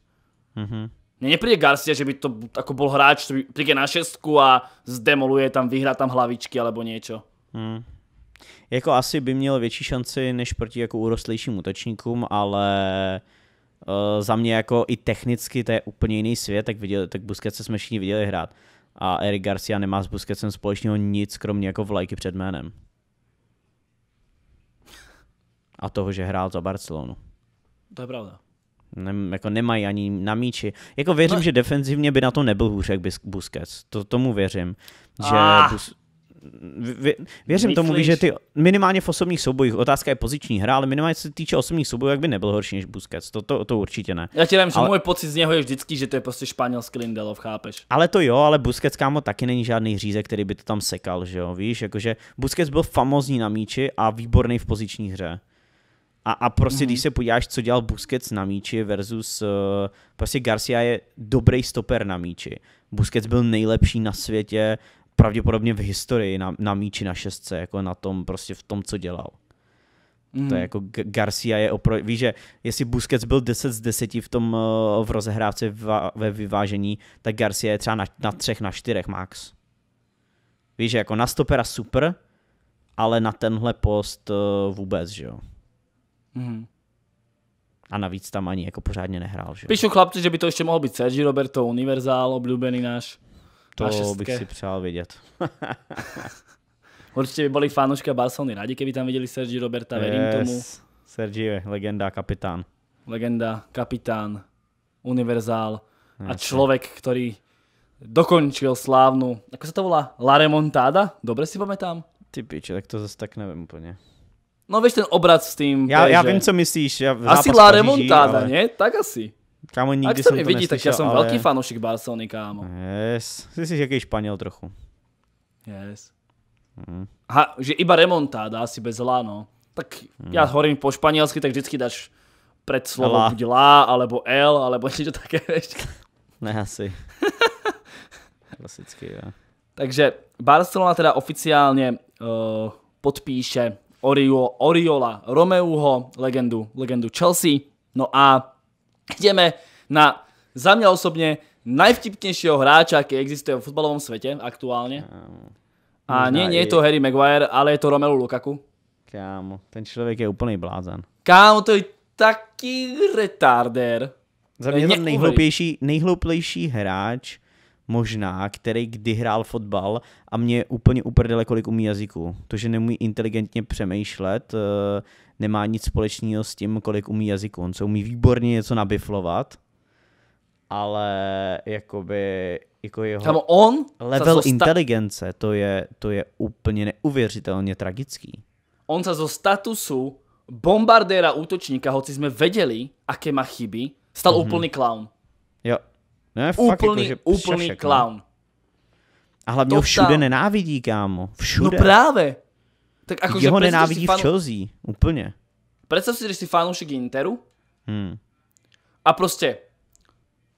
Mhm. Mm mne nepríde Garcia, že by to ako bol hráč, ktorý príde na šestku a zdemoluje tam, vyhrá tam hlavičky alebo niečo. Hmm. Jako asi by měl větší šanci než proti jako urostlejším útočníkům, ale Uh, za mě jako i technicky to je úplně jiný svět, tak, viděli, tak Busquets jsme všichni viděli hrát. A Eric Garcia nemá s Busquetsem společného nic, kromě jako vlajky před jménem. A toho, že hrál za Barcelonu. To je pravda. Nem, jako nemají ani na míči. Jako věřím, no. že defenzivně by na to nebyl hůř jak Busquets. To, tomu věřím. Že ah. Bus, vě, věřím Myslíš? tomu, že ty minimálně v osobních soubojích, otázka je poziční hra, ale minimálně se týče osobních soubojů, jak by nebyl horší než Busquets, to, to, to určitě ne. Já ti dám, ale... že můj pocit z něho je vždycky, že to je prostě španělský Lindelov, chápeš? Ale to jo, ale Busquets kámo taky není žádný řízek, který by to tam sekal, že jo, víš, jakože Busquets byl famózní na míči a výborný v poziční hře. A, a prostě, mm-hmm. když mhm. se podíváš, co dělal Busquets na míči versus... Uh, prostě Garcia je dobrý stoper na míči. Busquets byl nejlepší na světě pravděpodobně v historii na, na míči na šestce, jako na tom prostě v tom, co dělal. Mm. To je mhm. jako Garcia je oproti, víš, že jestli Busquets byl 10 z 10 v tom eh, v rozehrávce ve vyvážení, tak Garcia je třeba na, na třech, na čtyřech max. Víš, že jako na stopera super, ale na tenhle post eh, vůbec, že jo. Mm. A navíc tam ani jako pořádně nehrál, že jo. Píšu chlapci, že by to ještě mohl být Sergi Roberto, univerzál, oblíbený náš. To bych si přál vidět. Určitě by byli fanouška Barcelony rádi, kdyby tam viděli Sergi Roberta, yes. verím tomu. Sergi je legenda, kapitán. Legenda, kapitán, univerzál yes. a člověk, který dokončil slávnu, Jak se to volá, La Remontada? Dobře si pamatám. Ty piče, tak to zase tak nevím úplně. No víš ten obrat s tým. Já, já vím, co myslíš. Já, asi La Remontada, ale... ne? Tak asi. Kámo, nikdy jsem to vidí, neslyšel, tak já jsem ale... velký fanoušek Barcelony, kámo. Yes, jsi si jaký Španěl trochu. Yes. Mm. Ha, že iba dá asi bez lá, no. Tak mm. já hovorím po španělsky, tak vždycky dáš před slovo Lá. buď Lá, alebo L, alebo něco také, Ne, asi. Klasicky, jo. Takže Barcelona teda oficiálně uh, podpíše Orio, Oriola Romeuho, legendu, legendu Chelsea. No a Ideme na, za mňa osobne, najvtipnejšieho hráča, aký existuje v futbalovom svete aktuálne. Ehm, A nie, nie je to Harry Maguire, ale je to Romelu Lukaku. Kámo, ten človek je úplný blázan. Kámo, to je taký retarder. Za mňa je to nejhloupější, hráč, možná, který kdy hrál fotbal a mě úplně uprdele, kolik umí jazyků. To, že neumí inteligentně přemýšlet, eh, nemá nic společného s tím, kolik umí jazyků. On se umí výborně něco nabiflovat, ale jakoby jako jeho Tam on level zosta- inteligence, to je, to je úplně neuvěřitelně tragický. On se zo statusu bombardéra útočníka, hoci jsme věděli, aké má chyby, stal mm-hmm. úplný clown. Jo, ne, jako, úplný, fakt úplný, jako, že úplný šašek, no. clown. Ne? A hlavně ho všude nenávidí, kámo. Všude. No právě. Tak jako, Jeho že nenávidí fanu... v Chelsea, úplně. Představ si, že jsi fanoušek Interu hmm. a prostě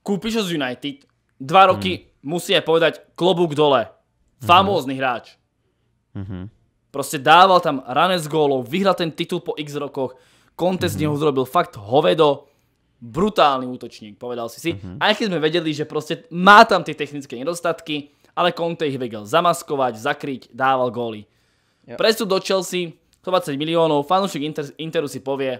koupíš ho z United, dva hmm. roky hmm. musí povedať klobuk dole. Mhm. Famózny hmm. hráč. Hmm. Prostě dával tam ranec gólov, vyhrál ten titul po x rokoch, Conte z mhm. něho zrobil fakt hovedo, brutálny útočník, povedal si si. Mm-hmm. Aj keď sme vedeli, že proste má tam tie technické nedostatky, ale Conte ich vedel zamaskovať, zakryť, dával góly. Yep. Prestup do Chelsea, 120 miliónov, fanúšik Inter, Interu si povie,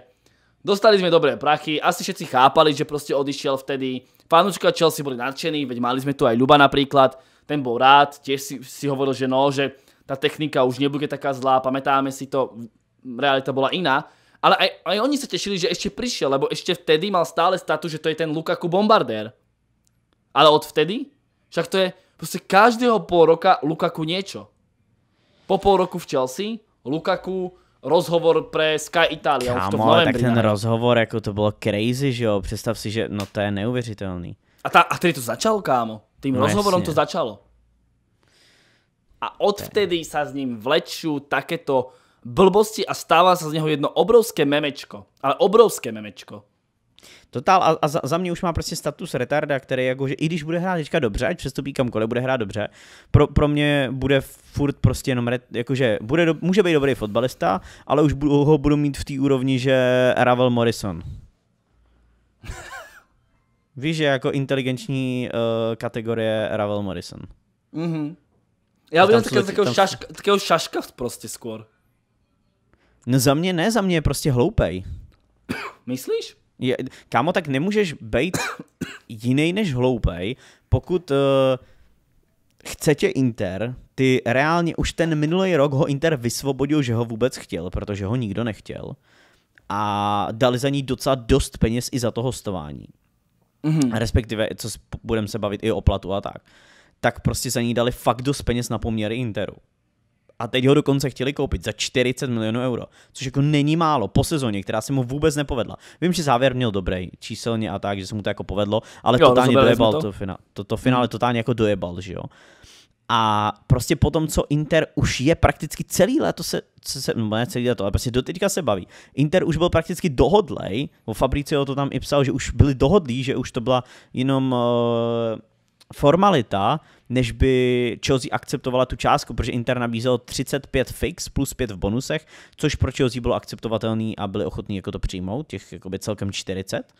dostali sme dobré prachy, asi všetci chápali, že proste odišiel vtedy. Fanúška Chelsea boli nadšení, veď mali sme tu aj Ľuba napríklad, ten bol rád, tiež si, si hovoril, že no, že tá technika už nebude taká zlá, pamätáme si to, realita bola iná. Ale aj, aj oni sa tešili, že ešte prišiel, lebo ešte vtedy mal stále statu, že to je ten Lukaku bombardér. Ale od vtedy? Však to je proste každého pol roka Lukaku niečo. Po pol roku v Chelsea, Lukaku rozhovor pre Sky Italia. Kámo, ale tak ten ne? rozhovor, jako to bylo crazy, že jo? Představ si, že no to je neuvěřitelný. A, ta, a tedy to začalo, kámo. Tým no rozhovorom jasne. to začalo. A odvtedy sa s ním vlečú takéto blbosti a stává se z něho jedno obrovské memečko. Ale obrovské memečko. Total a, a za, za mě už má prostě status retarda, který jakože i když bude hrát teďka dobře, ať přestupí kamkoliv, bude hrát dobře, pro, pro mě bude furt prostě jenom, ret, jakože bude do, může být dobrý fotbalista, ale už bu, ho budu mít v té úrovni, že Ravel Morrison. Víš, že jako inteligenční uh, kategorie Ravel Morrison. Mhm. Já bych měl takového, šaška, takového šaška prostě skoro. No za mě ne, za mě je prostě hloupej. Myslíš? Je, kámo, tak nemůžeš být jiný než hloupej, pokud uh, chce tě Inter, ty reálně už ten minulý rok ho Inter vysvobodil, že ho vůbec chtěl, protože ho nikdo nechtěl. A dali za ní docela dost peněz i za to hostování. Mm-hmm. Respektive, co budeme se bavit i o platu a tak. Tak prostě za ní dali fakt dost peněz na poměry Interu. A teď ho dokonce chtěli koupit za 40 milionů euro, což jako není málo po sezóně, která se mu vůbec nepovedla. Vím, že závěr měl dobrý číselně a tak, že se mu to jako povedlo, ale jo, totálně dojebal to, to, finále, to, to finále, hmm. totálně jako dojebal, že jo. A prostě po tom, co Inter už je prakticky celý léto se, se, se no ne celý léto, ale prostě doteďka se baví. Inter už byl prakticky dohodlej, o Fabricio to tam i psal, že už byli dohodlí, že už to byla jenom uh, formalita, než by Chelsea akceptovala tu částku, protože Inter nabízel 35 fix plus 5 v bonusech, což pro Chelsea bylo akceptovatelný a byli ochotní jako to přijmout, těch jakoby celkem 40.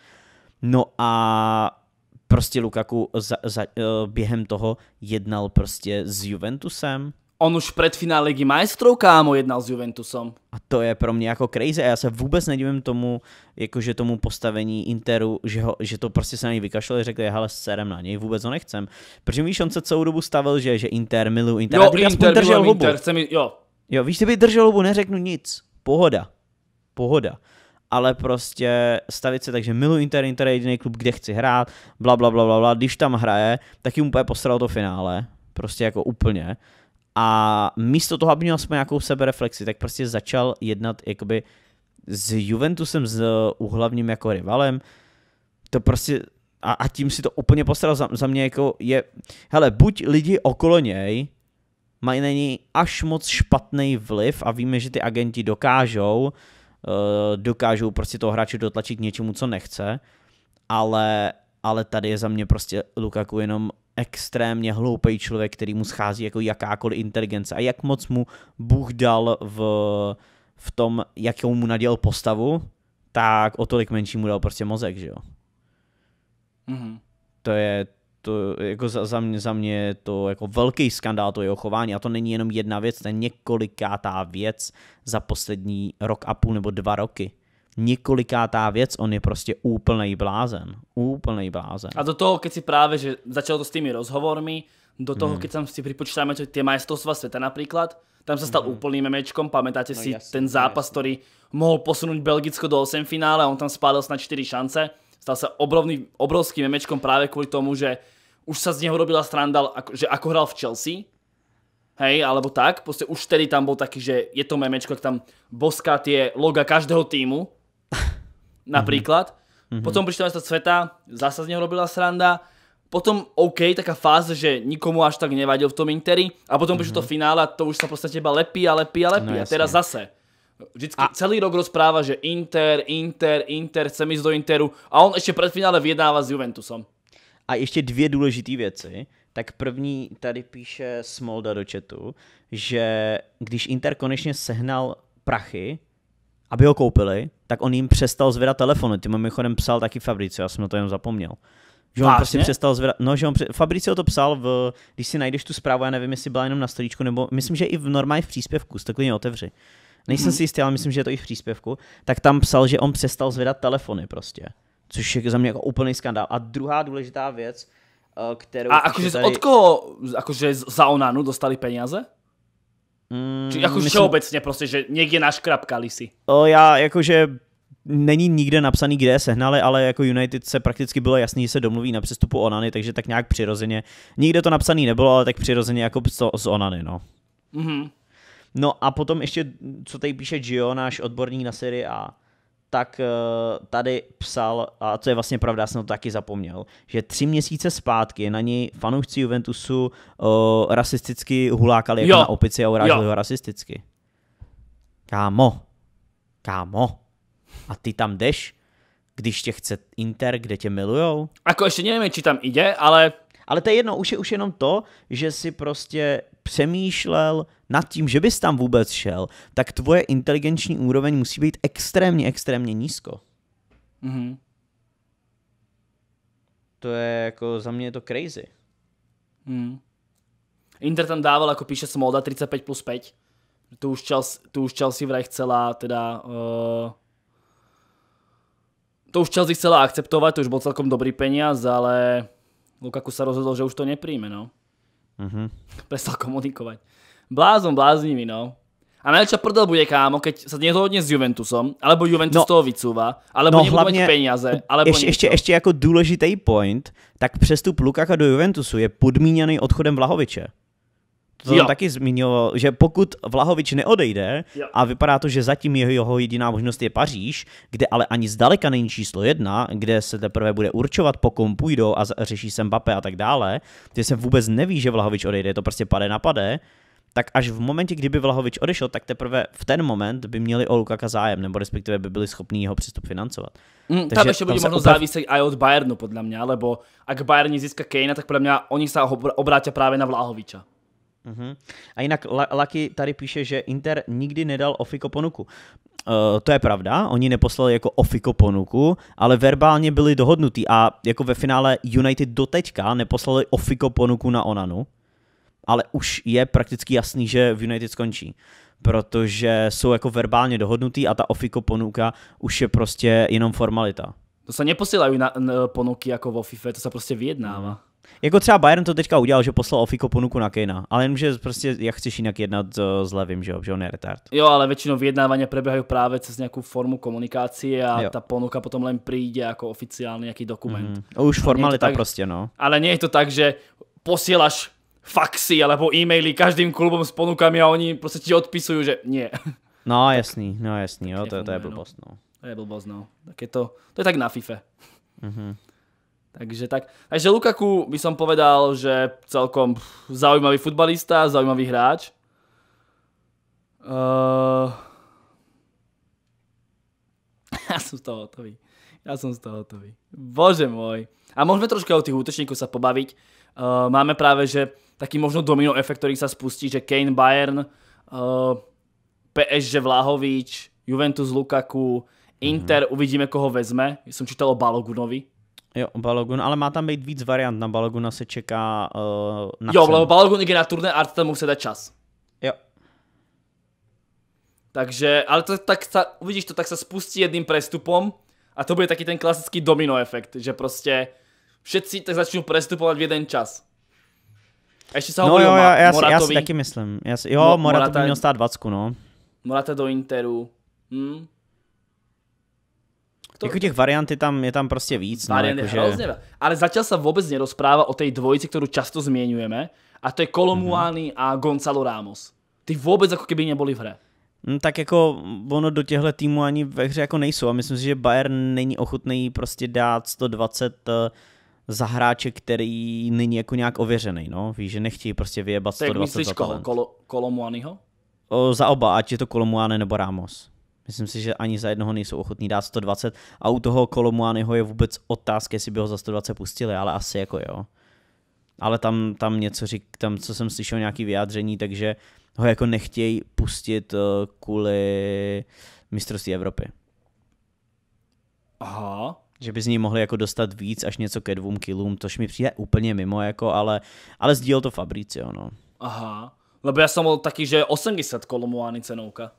No a prostě Lukaku za, za, eh, během toho jednal prostě s Juventusem, On už pred finále Ligy majstrov, kámo, jednal s Juventusom. A to je pro mě jako crazy a já se vůbec nedivím tomu, jakože tomu postavení Interu, že, ho, že to prostě se na něj řekl, že hele, serem na něj, vůbec ho nechcem. Protože víš, on se celou dobu stavil, že, že Inter, milu Inter. Jo, Inter, Inter, držel milujem, Inter, mi, jo. Jo, víš, kdyby držel hubu, neřeknu nic. Pohoda. Pohoda ale prostě stavit se tak, že miluji Inter, Inter je jediný klub, kde chci hrát, bla, bla, bla, bla, bla. když tam hraje, tak jim úplně posral to finále, prostě jako úplně. A místo toho, aby měl aspoň nějakou sebereflexi, tak prostě začal jednat jakoby s Juventusem, s eh, uhlavním hlavním jako rivalem. To prostě a, a tím si to úplně postaral za, za mě jako je, hele, buď lidi okolo něj mají na něj až moc špatný vliv a víme, že ty agenti dokážou, uh, dokážou prostě toho hráče dotlačit k něčemu, co nechce, ale, ale tady je za mě prostě Lukaku jenom extrémně hloupý člověk, který mu schází jako jakákoliv inteligence a jak moc mu Bůh dal v, v tom, jakou mu naděl postavu, tak o tolik menší mu dal prostě mozek, že jo. Mm-hmm. To je, to jako za, za, mě, za mě je to jako velký skandál to jeho chování a to není jenom jedna věc, to je několikátá věc za poslední rok a půl nebo dva roky několikátá věc, on je prostě úplný blázen. úplný blázen. A do toho, keď si právě, že začal to s těmi rozhovormi, do toho, hmm. keď tam si že ty majstrovstvá světa například, tam se stal hmm. úplným memečkom, pamatáte no, si jasný, ten zápas, jasný. mohl posunout Belgicko do 8 finále, on tam spálil snad 4 šance, stal se obrovný, obrovským memečkom právě kvůli tomu, že už se z něho robila stranda, že ako hral v Chelsea, hej, alebo tak, proste už tedy tam bol taký, že je to memečko, ak tam boská tie loga každého týmu, Napríklad. Mm-hmm. Mhm. Potom prišla mesta sveta, zase z neho robila sranda. Potom OK, taká fáza, že nikomu až tak nevadil v tom Interi. A potom mm-hmm. prišlo to mhm. finále a to už sa prostě teba lepí a lepí a lepí. No, a teraz zase. Vždycky a... celý rok rozpráva, že Inter, Inter, Inter, chcem ísť do Interu a on ještě před finále vyjednává s Juventusom. A ještě dvě důležité věci. Tak první tady píše Smolda do chatu, že když Inter konečně sehnal prachy, aby ho koupili, tak on jim přestal zvedat telefony. Tím mimochodem psal taky Fabricio, já jsem na to jenom zapomněl. Že on prostě Vážně? prostě přestal zvedat. No, že on pře- Fabricio to psal, v, když si najdeš tu zprávu, já nevím, jestli byla jenom na stolíčku, nebo myslím, že i v normálně v příspěvku, tak klidně otevři. Nejsem hmm. si jistý, ale myslím, že je to i v příspěvku. Tak tam psal, že on přestal zvedat telefony prostě. Což je za mě jako úplný skandál. A druhá důležitá věc, eh, kterou... A akože tady... od koho, akože za Onanu dostali peníze? Mm, jako myslím... všeobecně prostě, že někde naškrapkali si. O, já jakože není nikde napsaný, kde je sehnali, ale jako United se prakticky bylo jasný, že se domluví na přestupu Onany, takže tak nějak přirozeně. Nikde to napsaný nebylo, ale tak přirozeně jako z Onany, no. Mm-hmm. No a potom ještě, co tady píše Gio, náš odborník na Serie A tak eh, tady psal, a co je vlastně pravda, já jsem to taky zapomněl, že tři měsíce zpátky na něj fanoušci Juventusu o, eh, rasisticky hulákali jako jo. na opici a urážili ho rasisticky. Kámo, kámo, a ty tam jdeš, když tě chce Inter, kde tě milujou? Ako ještě nevíme, či tam jde, ale ale to je jedno, už je už jenom to, že si prostě přemýšlel nad tím, že bys tam vůbec šel, tak tvoje inteligenční úroveň musí být extrémně, extrémně nízko. Mm-hmm. To je jako, za mě je to crazy. Mm. Inter tam dával, jako píše Smolda, 35 plus 5. Tu už Chelsea, tu už Chelsea vraj chcela teda... Uh, to už Chelsea chcela akceptovat, to už byl celkom dobrý peněz, ale Lukaku se rozhodl, že už to nepríjme, no. Mm-hmm. Prestal komunikovať. Blázon bláznivý, no. A najlepšia prdel bude, kámo, keď sa hodne s Juventusom, alebo Juventus no, toho vycúva, alebo no, nebudú mať peníze, alebo ještě, ještě, ešte jako důležitý point, tak přestup Lukaka do Juventusu je podmíněný odchodem Vlahoviče to jo. taky zmiňoval, že pokud Vlahovič neodejde jo. a vypadá to, že zatím jeho jeho jediná možnost je Paříž, kde ale ani zdaleka není číslo jedna, kde se teprve bude určovat, po kom půjdou a řeší se Mbappé a tak dále, kde se vůbec neví, že Vlahovič odejde, to prostě pade na pade, tak až v momentě, kdyby Vlahovič odešel, tak teprve v ten moment by měli o Lukaka zájem, nebo respektive by byli schopni jeho přístup financovat. Mm, Takže tam ještě bude možno oprav... záviset i od Bayernu, podle mě, lebo ak Bayern získá Kejna, tak podle mě oni se obrátí právě na Vlahoviča. Mm-hmm. A jinak Laky tady píše, že Inter nikdy nedal Ofiko Ponuku. Uh, to je pravda, oni neposlali jako ofiko ponuku, ale verbálně byli dohodnutí a jako ve finále United doteďka neposlali ofiko ponuku na Onanu, ale už je prakticky jasný, že v United skončí, protože jsou jako verbálně dohodnutí a ta ofiko ponuka už je prostě jenom formalita. To se neposílají na, na ponuky jako vo FIFA, to se prostě vyjednává. Mm. Jako třeba Bayern to teďka udělal, že poslal Ofiko ponuku na Kejna, ale jenom, že prostě jak chceš jinak jednat eh, s levým, že že on je retard. Jo, ale většinou vyjednávání prebiehajú právě cez nějakou formu komunikace a jo. ta ponuka potom len přijde jako oficiální nějaký dokument. Mm. Už formalita tak, prostě, no. Ale není to tak, že posíláš faxy alebo e-maily každým klubom s ponukami a oni prostě ti odpisují, že nie. No jasný, no jasný, jo, to, to je no. blbost, no. To je blbost, no. Tak je to, to je tak na FIFA. Mm-hmm. Takže tak. Takže Lukaku by som povedal, že celkom zaujímavý futbalista, zaujímavý hráč. Uh... Ja som z toho hotový. Ja som z toho hotový. Bože môj. A môžeme trošku o tých útočníkov sa pobaviť. Uh, máme práve, že taký možno domino efekt, ktorý sa spustí, že Kane Bayern, uh, eh, PSG Vlahovič, Juventus Lukaku, Inter, mm-hmm. uvidíme, koho vezme. Som čítal o Balogunovi, Jo, Balogun, ale má tam být víc variant, na Baloguna se čeká uh, na Jo, ale Balogun i na turné Arteta tam musí dát čas. Jo. Takže, ale to tak, sa, uvidíš to, tak se spustí jedným prestupom a to bude taky ten klasický domino efekt, že prostě všetci tak začnou prestupovat v jeden čas. A ještě se no, jo, o já, já, já si taky myslím. Já si, jo, Morata, Morata by měl stát 20, no. Morata do Interu. Hm? to... Jako těch varianty tam je tam prostě víc. Variant no, jako je že... Ale zatím se vůbec nerozpráva o té dvojici, kterou často zmiňujeme, A to je Kolomuány mm-hmm. a Gonzalo Ramos. Ty vůbec jako keby neboli v hře. No, mm, tak jako ono do těchto týmů ani ve hře jako nejsou a myslím si, že Bayern není ochotný prostě dát 120 eh, za hráče, který není jako nějak ověřený, no. Víš, že nechtějí prostě vyjebat 120 tak myslíš za talent. koho? Kolo, O, za oba, ať je to Kolomuány nebo Ramos. Myslím si, že ani za jednoho nejsou ochotní dát 120 a u toho Kolomuányho je vůbec otázka, jestli by ho za 120 pustili, ale asi jako jo. Ale tam, tam něco řík, tam co jsem slyšel nějaký vyjádření, takže ho jako nechtějí pustit eh, kvůli mistrovství Evropy. Aha. Že by z ní mohli jako dostat víc až něco ke dvou kilům, tož mi přijde úplně mimo, jako, ale, ale sdíl to Fabricio, no. Aha. Lebo já jsem byl taky, že 80 Kolomuány cenouka.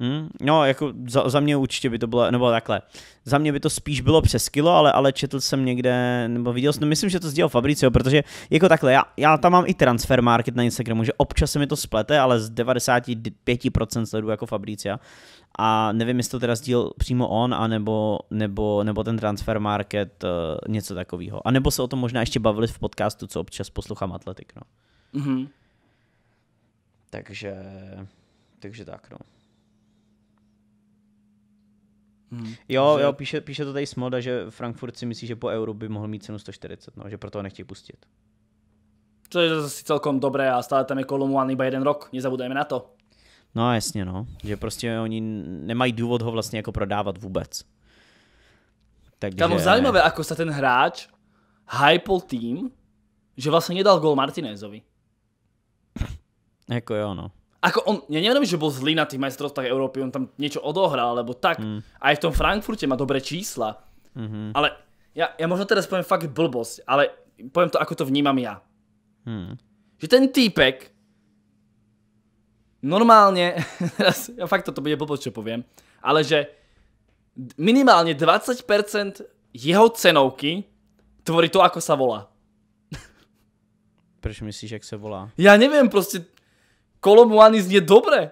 Hmm, no, jako za, za mě určitě by to bylo, nebo takhle, za mě by to spíš bylo přes kilo, ale, ale četl jsem někde, nebo viděl jsem, no myslím, že to sdělal Fabricio, protože jako takhle, já, já tam mám i transfer market na Instagramu, že občas se mi to splete, ale z 95% sledu jako Fabricia a nevím, jestli to teda sdíl přímo on, anebo, nebo, nebo ten transfer market, uh, něco takového. A nebo se o tom možná ještě bavili v podcastu, co občas poslouchám Atletik, no. Mm-hmm. Takže, takže tak, no. Hmm. Jo, že... jo píše, píše to tady Smoda, že Frankfurt si myslí, že po euro by mohl mít cenu 140, no, že proto ho nechtějí pustit. To je zase celkom dobré a stále tam je Kolumán iba jeden rok, nezabudujeme na to. No jasně, no. Že prostě oni nemají důvod ho vlastně jako prodávat vůbec. Takže... Kámo, zajímavé, ako sa ten hráč hypol tým, že vlastně nedal gol Martinezovi. jako jo, no. Ako on, ja neviem, že bol zlý na tých majstrovstvách Európy, on tam niečo odohral, alebo tak. Mm. Aj v tom Frankfurte má dobré čísla. Mm-hmm. Ale ja, ja možno teraz poviem fakt blbosť, ale poviem to, ako to vnímam ja. Mm. Že ten týpek normálne, teraz, ja fakt toto bude blbosť, čo poviem, ale že minimálne 20% jeho cenovky tvorí to, ako sa volá. Proč myslíš, jak se volá? Já nevím, prostě Kolomuany znie dobre.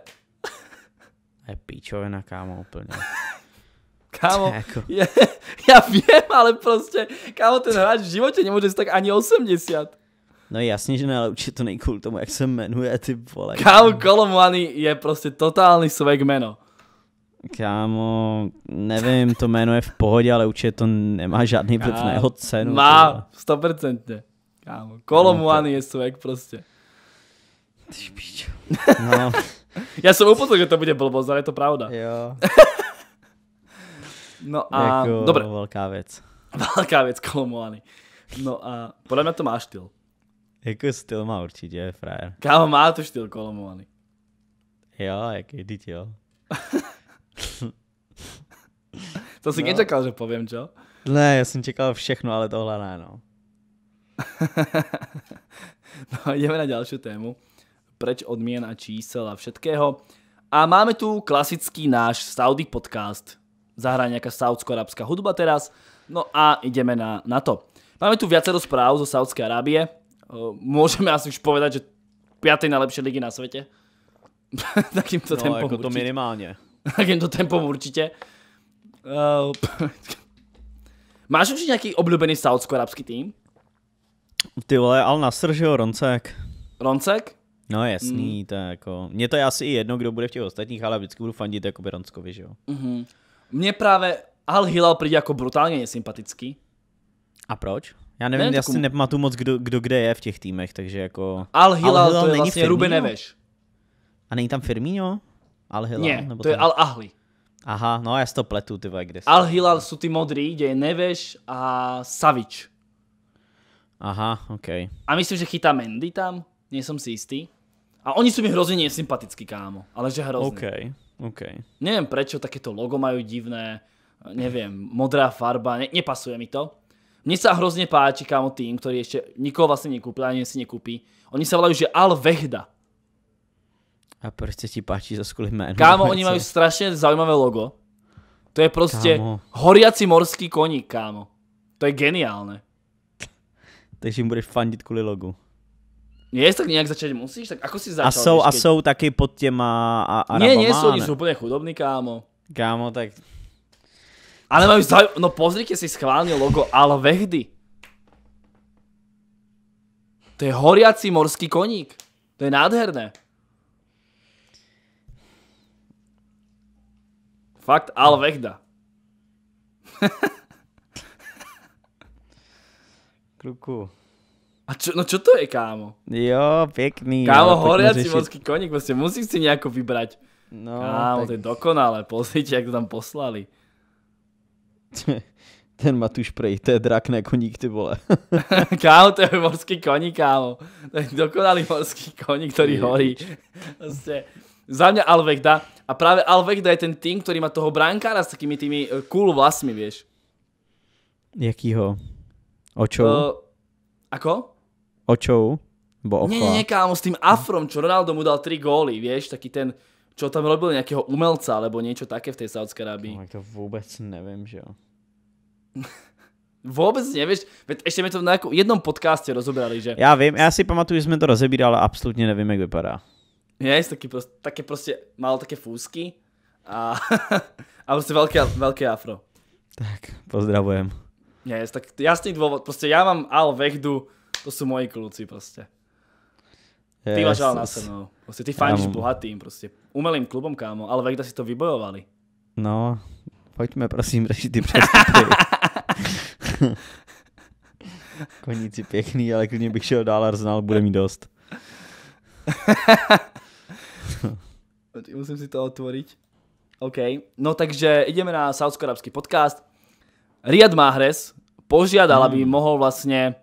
Je píčovina, kámo, úplně. Kámo, jako... je, já vím, ale prostě, kámo, ten hráč v životě nemůže tak ani 80. No jasně, že ne, ale určitě to nejkůl tomu, jak se jmenuje, ty vole. Kámo, Kolomuany je prostě totální svek jméno. Kámo, nevím, to jméno je v pohodě, ale určitě to nemá žádný vliv na jeho cenu. Má, stoprocentně. Kámo, Kolomuany no, je svek prostě. No. Já jsem upozoril, že to bude blbost, ale je to pravda. Jo. no a... Jako dobré. velká věc. Velká věc, kolomovaný. No a podle mě to má styl. Jako styl má určitě, frajer. Kámo, má to styl kolomovaný. Jo, jaký dítě, jo. to si no. nečekal, že povím, čo? Ne, já jsem čekal všechno, ale tohle ne, no. no, jdeme na další tému preč od mien a čísel a všetkého. A máme tu klasický náš Saudi podcast. Zahrá nejaká saudsko-arabská hudba teraz. No a ideme na, na to. Máme tu viacero správ zo Saudskej Arábie. E, môžeme asi už povedať, že 5. najlepšie ligy na svete. Takýmto no, tempom jako to minimálne. Takýmto tempom určite. Máš už nějaký oblíbený saudsko-arabský tým? Ty vole, Al Nasr, že jo, Roncek. Roncek? No jasný, mm. to jako... Mně to je asi jedno, kdo bude v těch ostatních, ale vždycky budu fandit jako Beronskovi, že jo? Mm-hmm. Mně právě Al Hilal přijde jako brutálně nesympatický. A proč? Já nevím, ne, já si komu... Um- nepamatuju moc, kdo, kdo kde je v těch týmech, takže jako... Al Hilal, Al -Hilal to je není vlastně Ruben Neves. A není tam Firmino? Al Hilal? Ne, nebo to tam... je Al Ahli. Aha, no já si to pletu, ty kde Al Hilal jsou ty modrý, kde je Neves a Savič. Aha, OK. A myslím, že chytá Mendy tam nie som si istý. A oni sú mi hrozne nesympatickí, kámo. Ale že hrozne. OK, OK. Neviem prečo, takéto logo majú divné, neviem, modrá farba, ne, nepasuje mi to. Mne sa hrozne páči, kámo, tým, ktorý ešte nikoho vlastne nekúpi, ani si nekúpi. Oni sa volajú, že Al Vehda. A proč se ti páči za kvůli jméno? Kámo, oni mají strašně zajímavé logo. To je prostě kámo. horiaci morský koník, kámo. To je geniálne. Takže im budeš fandit kvôli logu. Nie, tak nejak začať musíš, tak ako si začal? A sú, a sú taky pod těma a, a Nie, nie sú, oni sú úplne chudobní, kámo. Kámo, tak... Ale majú zau... No pozrite si schválne logo Al-Vehdy. To je horiaci morský koník. To je nádherné. Fakt Al-Vehda. No. Kruku. A čo, no čo to je, kámo? Jo, pěkný. Kámo, horiaci morský koník, prostě musíš si nějak vybrať. No, kámo, tak... to je dokonalé, pozrite, jak to tam poslali. Ten Matuš Prej, to je drak, ne koník, ty vole. kámo, to je morský koník, kámo. To je dokonalý morský koník, který horí. Prostě, za mě Alvegda. A právě Alvegda je ten tým, který má toho brankára s takými tými eh, cool vlasmi, víš. Jakýho? O čo? Uh, eh, ako? očou? Bo ochla. Nie, nie, kámo, s tým afrom, čo Ronaldo mu dal tri góly, vieš, taký ten, čo tam robil nejakého umelca, alebo niečo také v tej saudské Arábii. No, to vôbec neviem, že jo. Vůbec nevíš, ešte mi to na jednom podcaste rozoberali, že... Já vím, já si pamatuju, že jsme to rozebírali, ale absolutně nevím, jak vypadá. Je, taky prostě, taky prostě mal také fúzky a, a prostě veľké, veľké afro. Tak, pozdravujem. Je, tak jasný dôvod, prostě já mám Al Vehdu, to sú moji kluci proste. ty máš yes. na se mnou. Proste ty fajn, že bohatým proste. Umelým klubom, kámo, ale Vegda si to vybojovali. No, pojďme prosím řešit ty přestupy. Koníci pěkný, ale klidně bych šel dál, Arsenal bude mi dost. Musím si to otvoriť. OK, no takže ideme na saudsko podcast. Riad Mahrez požiadal, hmm. aby mohol vlastne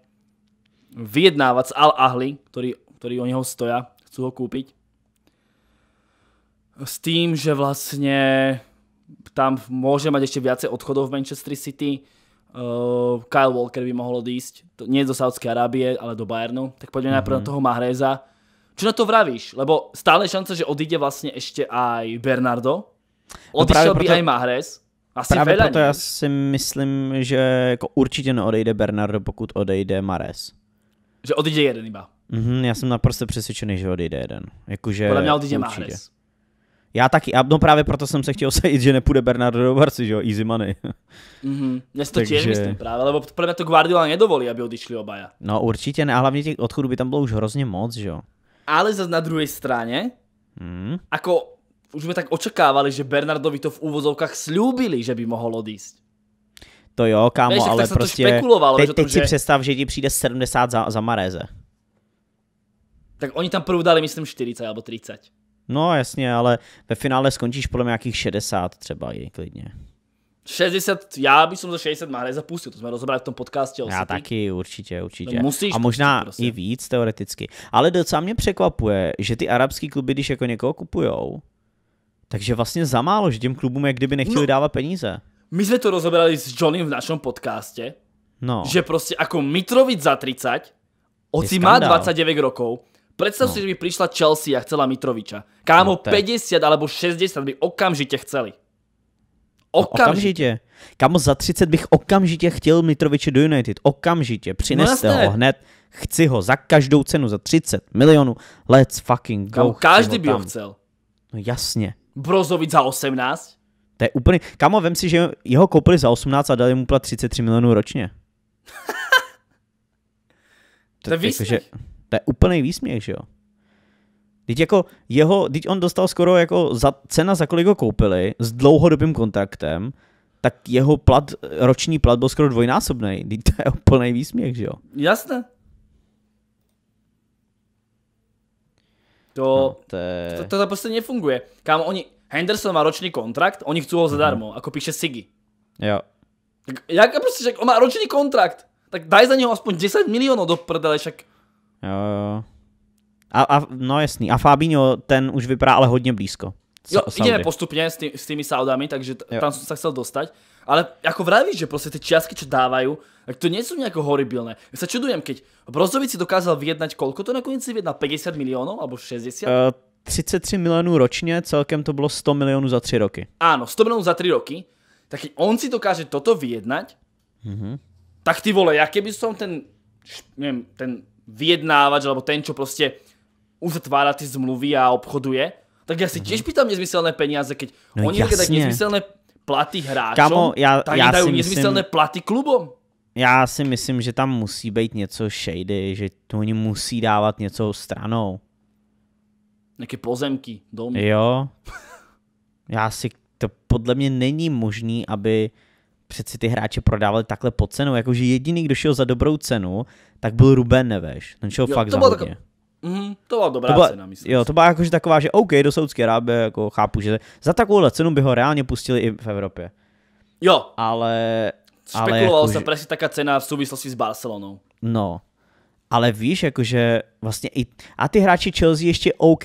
vyjednávať s Al Ahly, ktorý, ktorý o neho stoja, chcú ho kúpiť. S tým, že vlastne tam môže mať ešte viacej odchodov v Manchester City. Uh, Kyle Walker by mohol odísť, to, nie do Saudskej Arábie, ale do Bayernu. Tak poďme mm-hmm. najprv mhm. na toho Mahreza. Čo na to vravíš? Lebo stále šance, šanca, že odíde vlastne ešte aj Bernardo. Odišiel no by proto, aj Mahrez. Asi právě proto já si myslím, že jako určitě neodejde Bernardo, pokud odejde Mares. Že odjde jeden iba. Mm-hmm, já jsem naprosto přesvědčený, že odjde jeden. Jakože Podle mě odejde Mahrez. Já taky, a no právě proto jsem se chtěl sejít, že nepůjde Bernardo do Barci, že jo, easy money. mm-hmm. Já si to Takže... tiež myslím právě, lebo podle mě to Guardiola nedovolí, aby odišli obaja. No určitě ne, a hlavně těch odchodů by tam bylo už hrozně moc, že jo. Ale zase na druhé straně, mm. ako už jsme tak očekávali, že Bernardovi to v úvozovkách slúbili, že by mohl odísť. To jo, kámo, Víš, ale tak prostě... To spekuloval, teď, teď si že... představ, že ti přijde 70 za, za Mareze. Tak oni tam prvou dali, myslím, 40 nebo 30. No jasně, ale ve finále skončíš podle nějakých 60 třeba i klidně. 60, já bych za 60 Mahrez zapustil, to jsme rozobrali v tom podcastě. Já taky, určitě, určitě. No musíš a možná prostě. i víc teoreticky. Ale docela mě překvapuje, že ty arabský kluby, když jako někoho kupujou, takže vlastně za málo, že těm klubům jak kdyby nechtěli no. dávat peníze my sme to rozoberali s Johnnym v našom podcaste, no. že proste ako Mitrovic za 30, hoci má 29 rokov, predstav no. si, že by prišla Chelsea a chcela Mitroviča. Kámo, no, 50 alebo 60 by okamžite chceli. Okamžitě. No, okamžitě. Kamo, za 30 bych okamžitě chtěl Mitroviče do United. Okamžitě. Přineste no, ho hned. Chci ho za každou cenu, za 30 milionů. Let's fucking go. Kamo, každý by ho chcel. No jasně. Brozovic za 18? To je úplně... Kámo, vem si, že jeho koupili za 18 a dali mu plat 33 milionů ročně. to, to je výsměch. Jako, že, to je úplný výsměch, že jo? Teď jako jeho, teď on dostal skoro jako za cena, za kolik ho koupili, s dlouhodobým kontraktem, tak jeho plat, roční plat byl skoro dvojnásobný. Teď to je úplný výsměch, že jo? Jasné. To, no, to, je... to, to, to prostě nefunguje. Kámo, oni, Henderson má roční kontrakt, oni chcú ho zadarmo, mm. ako píše Sigi. Jo. Tak, jak prostě, že on má roční kontrakt, tak daj za něho aspoň 10 milionů do prdele, však. Jo, jo. A, a, no jasný, a Fabinho, ten už vypadá ale hodně blízko. Sa, jo, Saudy. ideme postupně s, tý, s tými Saudami, takže t- tam jsem se chcel dostať. Ale jako vravíš, že prostě ty čiastky, čo dávajú, tak to nie sú nejako horibilné. Ja sa čudujem, keď Brozovic si dokázal vyjednať koľko to nakoniec si vyjednal? 50 miliónov alebo 60? Uh, eh, 33 milionů ročně, celkem to bylo 100 milionů za 3 roky. Ano, 100 milionů za 3 roky. Tak on si dokáže toto vyjednať, mm-hmm. tak ty vole, Jaké by som ten, nevím, ten vyjednávač, alebo ten, čo prostě uzatvára ty zmluvy a obchoduje, tak já si mm-hmm. tiež pýtam nezmyselné peníze, keď no oni tak nezmyselné platy hráčom, Kamo, já, tak já dajú myslím, nezmyselné platy klubom. Já si myslím, že tam musí být něco shady, že oni musí dávat něco stranou. Nějaké pozemky, domy. Jo. Já si to podle mě není možný, aby přeci ty hráče prodávali takhle po cenu. Jakože jediný, kdo šel za dobrou cenu, tak byl Ruben Neveš. Ten šel jo, fakt to za hodně. Tako... Mm, to byla dobrá to byla, cena, myslím. Jo, to byla jakože taková, že OK, do Saudské Arábie, jako chápu, že za takovouhle cenu by ho reálně pustili i v Evropě. Jo. Ale... Spekuloval ale jako, se že... přesně taká cena v souvislosti s Barcelonou. No ale víš, jakože vlastně i... A ty hráči Chelsea ještě OK,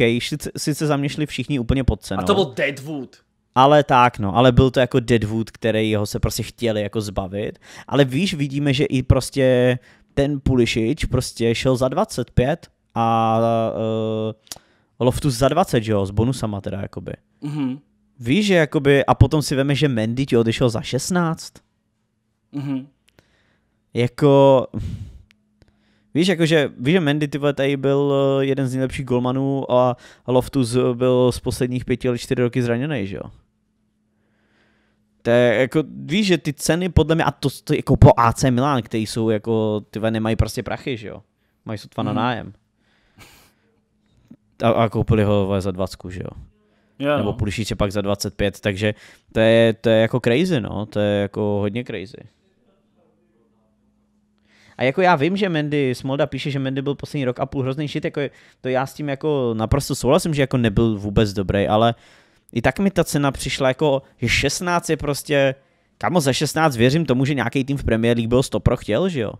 sice, za mě šli všichni úplně pod cenou. A to byl Deadwood. Ale tak, no, ale byl to jako Deadwood, který jeho se prostě chtěli jako zbavit. Ale víš, vidíme, že i prostě ten Pulisic prostě šel za 25 a uh, Loftus za 20, že jo, s bonusama teda, jakoby. Mm-hmm. Víš, že jakoby, a potom si veme, že Mendy ti odešel za 16. Mm-hmm. Jako, Víš, jakože, víš, že Mendy ty tady byl eh, jeden z nejlepších golmanů a Loftus eh, byl z posledních pěti let čtyři roky zraněný, že jo? To je, jako, víš, že ty ceny podle mě, a to, to jako po AC Milan, který jsou jako, ty nemají prostě prachy, že jo? Mají sotva hmm. na mhm. nájem. A, a koupili ho za 20, že jo? Yeah, Nebo no. pak za 25, takže to je, to je jako crazy, no, to je jako hodně crazy. A jako já vím, že Mendy, Smolda píše, že Mendy byl poslední rok a půl hrozný šit, jako to já s tím jako naprosto souhlasím, že jako nebyl vůbec dobrý, ale i tak mi ta cena přišla jako, že 16 je prostě, kamo za 16 věřím tomu, že nějaký tým v Premier League byl 100 pro chtěl, že jo?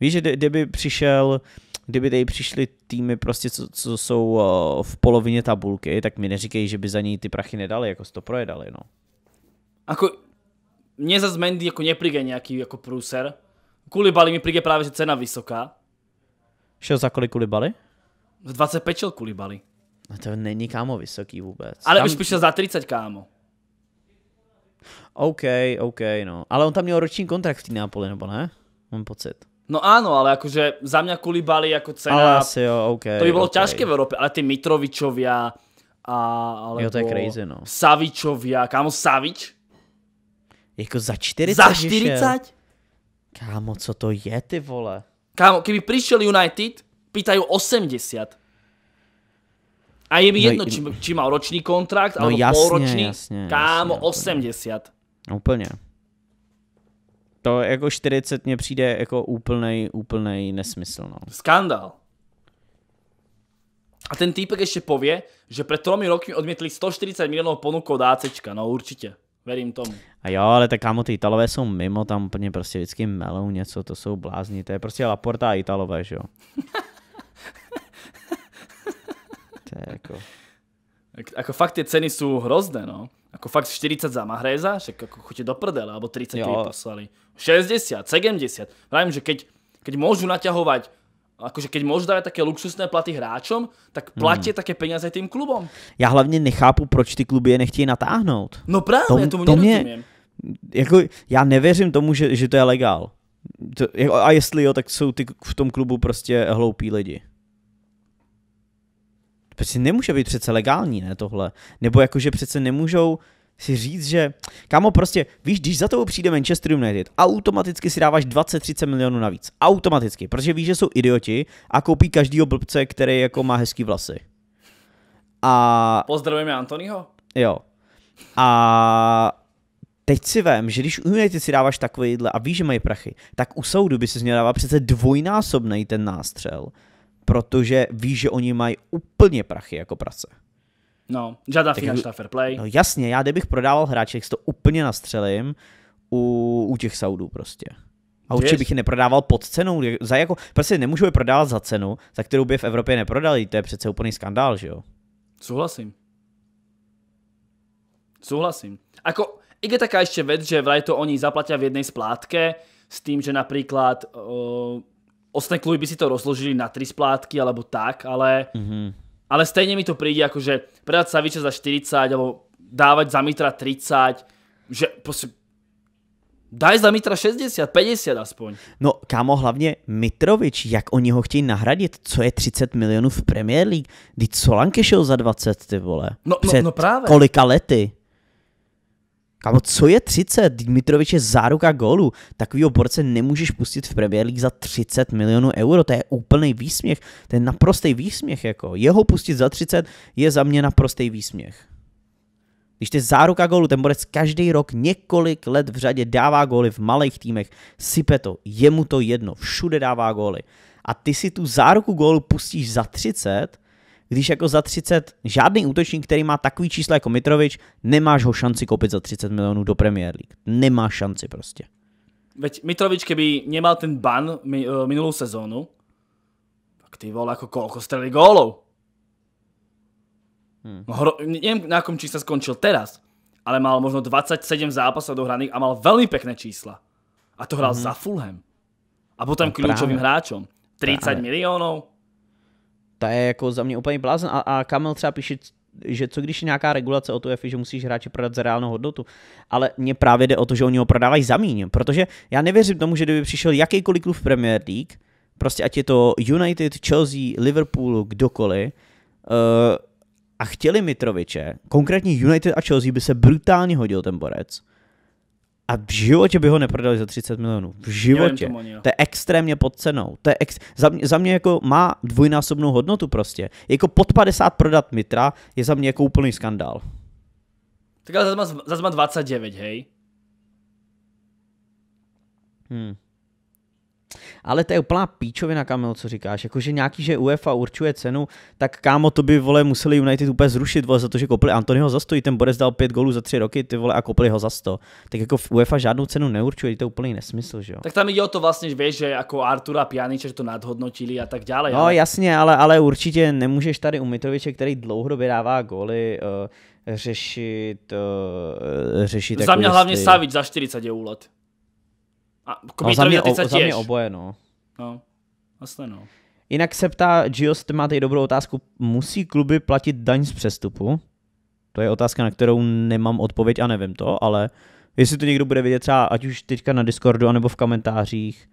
Víš, že kdyby přišel, kdyby tady přišli týmy prostě, co, co jsou eh, v polovině tabulky, tak mi neříkej, že by za něj ty prachy nedali, jako 100 projedali, no. Ako, mne zase Mendy jako nepríde nejaký jako prúser. bali mi príde právě, že cena vysoká. Šel za kolik bali? Za 25 šel Kulibali. No to není kámo vysoký vůbec. Ale tam... už přišel za 30 kámo. OK, OK, no. Ale on tam měl roční kontrakt v té Neapoli, nebo ne? Mám pocit. No áno, ale akože za mňa Kulibali jako cena... Ale asi jo, OK. To by bylo okay. ťažké v Európe, ale ty Mitrovičovia a... Alebo jo, to je crazy, no. Savičovia, kámo Savič? Jako za 40? Za 40? Kámo, co to je, ty vole? Kámo, keby prišiel United, pýtajú 80. A je mi no, jedno, či, či mal ročný kontrakt, no, alebo jasne, kámo, jasně, 80. Úplně. To jako 40 mě přijde jako úplnej, úplnej nesmysl. No. Skandál. A ten týpek ještě pově, že před tromi roky odmětli 140 milionů ponuku od ACčka, no určitě. Verím tomu. A jo, ale tak kámo, ty Italové jsou mimo, tam úplně prostě vždycky melou něco, to jsou blázni, to je prostě Laporta a Italové, že jo. to je jako... Ako fakt ty ceny jsou hrozné, no. Ako fakt 40 za Mahreza, však jako chodíte do prdele, alebo 30 jo. poslali. 60, 70. Vrajím, že keď, keď môžu naťahovať akože keď môžu dávať také luxusné platy hráčom, tak hmm. platí hmm. také peniaze tým klubom. Já hlavně nechápu, proč ty kluby je nechtějí natáhnout. No právě, tomu, tomu to mě, jako, já nevěřím tomu, že, že to je legál. To, a jestli jo, tak jsou ty v tom klubu prostě hloupí lidi. Prostě nemůže být přece legální, ne, tohle. Nebo jakože přece nemůžou si říct, že kámo, prostě, víš, když za tebou přijde Manchester United, automaticky si dáváš 20-30 milionů navíc. Automaticky, protože víš, že jsou idioti a koupí každýho blbce, který jako má hezký vlasy. A... Pozdravujeme Antonyho? Jo. A teď si vem, že když u United si dáváš takovýhle a víš, že mají prachy, tak u Soudu by si měl dávat přece dvojnásobný ten nástřel, protože víš, že oni mají úplně prachy jako prace. No, žádná tak finančná fair play. No jasně, já kdybych prodával hráče, to úplně nastřelím u, u těch Saudů prostě. A určitě bych je neprodával pod cenou. Za jako, prostě nemůžu je prodávat za cenu, za kterou by v Evropě neprodali. To je přece úplný skandál, že jo? Souhlasím. Souhlasím. Ako, i je taká ještě věc, že vraj to oni zaplatia v jednej splátke, s tím, že například uh, ostatní kluby by si to rozložili na tři splátky alebo tak, ale mm -hmm ale stejne mi to príde akože predať Saviča za 40 alebo dávať za Mitra 30, že prostě Daj za Mitra 60, 50 aspoň. No kámo, hlavně Mitrovič, jak oni ho chtějí nahradit, co je 30 milionů v Premier League, kdy Solanke šel za 20, ty vole. No, no, Před no právě. kolika lety. Kámo, co je 30? Dmitrovič je záruka gólu. Takovýho borce nemůžeš pustit v Premier League za 30 milionů euro. To je úplný výsměch. To je naprostý výsměch. Jako. Jeho pustit za 30 je za mě naprostý výsměch. Když to je záruka gólu, ten borec každý rok několik let v řadě dává góly v malých týmech, sype to, je mu to jedno, všude dává góly. A ty si tu záruku gólu pustíš za 30 když jako za 30 žádný útočník, který má takový číslo jako Mitrovič, nemáš ho šanci koupit za 30 milionů do Premier League. Nemá šanci prostě. Veď Mitrovič, keby nemal ten ban eh, minulou sezónu, tak ty vole, jako kolko strelí gólov. Hmm. No, hro, neviem, na akom čísle skončil teraz, ale mal možno 27 zápasov dohraných a mal veľmi pekné čísla. A to hral mm-hmm. za Fulham. A potom no, kľúčovým hráčom. 30 Práve. miliónov, ta je jako za mě úplně blázen. A, a Kamil třeba píše, že co když je nějaká regulace o tu EFI, že musíš hráče prodat za reálnou hodnotu, ale mně právě jde o to, že oni ho prodávají za míň, protože já nevěřím tomu, že kdyby přišel jakýkoliv klub v Premier League, prostě ať je to United, Chelsea, Liverpool, kdokoliv, uh, a chtěli Mitroviče, konkrétně United a Chelsea by se brutálně hodil ten borec, a v životě by ho neprodali za 30 milionů. V životě. Tomu, to je extrémně pod cenou. To je ex... za, mě, za mě jako má dvojnásobnou hodnotu prostě. Jako pod 50 prodat Mitra je za mě jako úplný skandál. Tak ale zase má, zase má 29, hej? Hmm ale to je úplná píčovina, Kamil, co říkáš. Jakože nějaký, že UEFA určuje cenu, tak kámo, to by vole museli United úplně zrušit, vole, za to, že koupili Antonyho za 100, ten Borec dal 5 gólů za 3 roky, ty vole, a koupili ho za 100. Tak jako v UEFA žádnou cenu neurčuje, to je úplný nesmysl, že jo. Tak tam jde o to vlastně, že víš, že jako Artura Pjaniče, že to nadhodnotili a tak dále. No ale... jasně, ale, ale určitě nemůžeš tady u Mitroviče, který dlouhodobě dává góly, uh, řešit, uh, řešit Za mě jako hlavně ty... Savič za 40 je úlet. A jako no, za, mě, o, za mě oboje, no. No, vlastně no. Jinak se ptá, Gios, má tady dobrou otázku, musí kluby platit daň z přestupu? To je otázka, na kterou nemám odpověď a nevím to, ale jestli to někdo bude vidět třeba ať už teďka na Discordu, anebo v komentářích.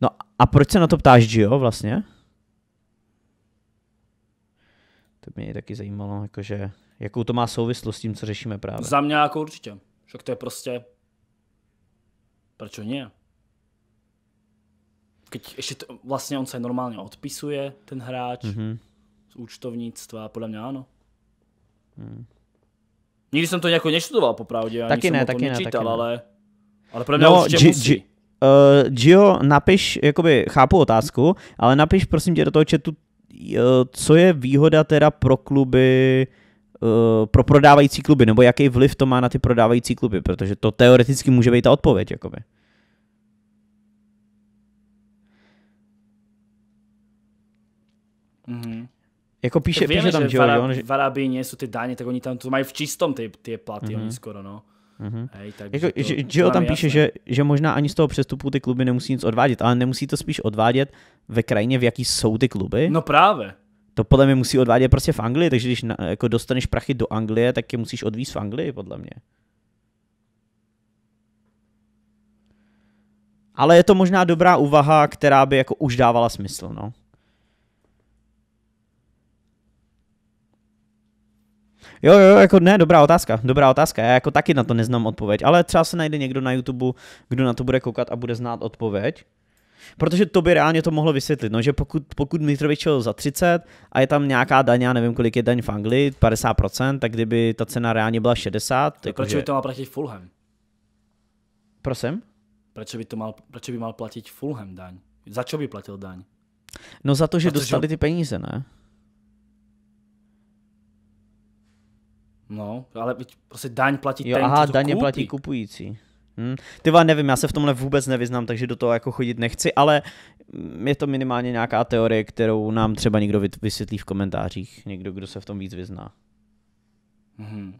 No a proč se na to ptáš, Gio, vlastně? To mě taky zajímalo, jakože, jakou to má souvislost s tím, co řešíme právě. Za mě jako určitě. Však to je prostě... Proč ne? Keď ešte to, vlastne on sa aj normálne odpisuje, ten hráč, mm-hmm. z účtovníctva, podľa mňa áno. Mm. Nikdy som to nejako neštudoval popravde, ani taky som ne, o tom taky nečítal, ne, taky ale, ale pre mňa no, určite musí. Uh, Gio, napiš, jakoby chápu otázku, ale napiš prosím tě do toho četu, uh, eh, co je výhoda teda pro kluby, uh, pro prodávající kluby, nebo jaký vliv to má na ty prodávající kluby, protože to teoreticky může být ta odpověď, jakoby. Mm-hmm. Jako píše, vieme, píše tam, že, Joe, Varab, že... v nie sú tie dáne, tak oni tam to majú v čistom tie, tie platy, mm-hmm. oni mhm. skoro, no. Mm-hmm. jako, že, tam píše, že, že možná ani z toho přestupu ty kluby nemusí nic odvádět, ale nemusí to spíš odvádět ve krajině, v jaký jsou ty kluby. No právě. To podle mě musí odvádět prostě v Anglii, takže když na, jako dostaneš prachy do Anglie, tak je musíš odvíz v Anglii, podle mě. Ale je to možná dobrá úvaha, která by jako už dávala smysl, no. Jo, jo, jako ne, dobrá otázka, dobrá otázka. Já jako taky na to neznám odpověď, ale třeba se najde někdo na YouTube, kdo na to bude koukat a bude znát odpověď. Protože to by reálně to mohlo vysvětlit, no, že pokud, pokud Mitrovič šel za 30 a je tam nějaká daň, já nevím, kolik je daň v Anglii, 50%, tak kdyby ta cena reálně byla 60. Tak jako proč že... by to má platit Fulham? Prosím? Proč by, to mal, proč by mal platit Fulham daň? Za co by platil daň? No za to, že Protože dostali ty peníze, ne? No, ale prostě daň platí jo, ten, aha, co daně koupí. platí kupující. Hm? Ty nevím, já se v tomhle vůbec nevyznám, takže do toho jako chodit nechci, ale hm, je to minimálně nějaká teorie, kterou nám třeba někdo vysvětlí v komentářích, někdo, kdo se v tom víc vyzná. Hmm.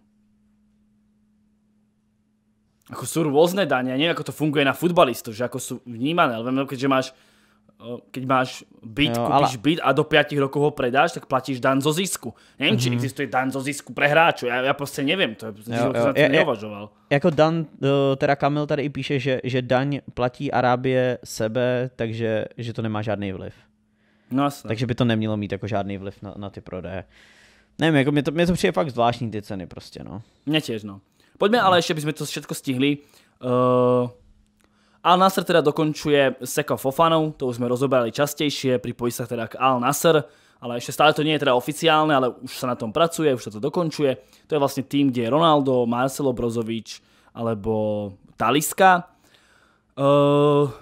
Ako sú rôzne dane, ja ako to funguje na futbalistu, že ako sú vnímané, ale viem, keďže máš keď máš byt, jo, kúpiš ale... byt a do 5 rokov ho predáš, tak platíš dan zo zisku. Nevím, mm-hmm. či mhm. existuje dan zo zisku pre hráčů, já, já prostě nevím, to, je, jo, jo. jsem neuvažoval. Jako dan, e, teda Kamil tady i píše, že, že daň platí Arábie sebe, takže že to nemá žádný vliv. No, jasne. Takže by to nemělo mít jako žádný vliv na, na ty prodeje. Nevím, jako mě to, mě to přijde fakt zvláštní ty ceny prostě, no. Mě těž, no. Pojďme no. ale ještě, bychom to všechno stihli. Uh Al Nasr teda dokončuje seko Fofanou, to už sme rozoberali častejšie, pripojí sa teda k Al Nasr, ale ešte stále to nie je teda oficiálne, ale už sa na tom pracuje, už sa to dokončuje. To je vlastne tým, kde je Ronaldo, Marcelo Brozovič alebo Taliska. Uh,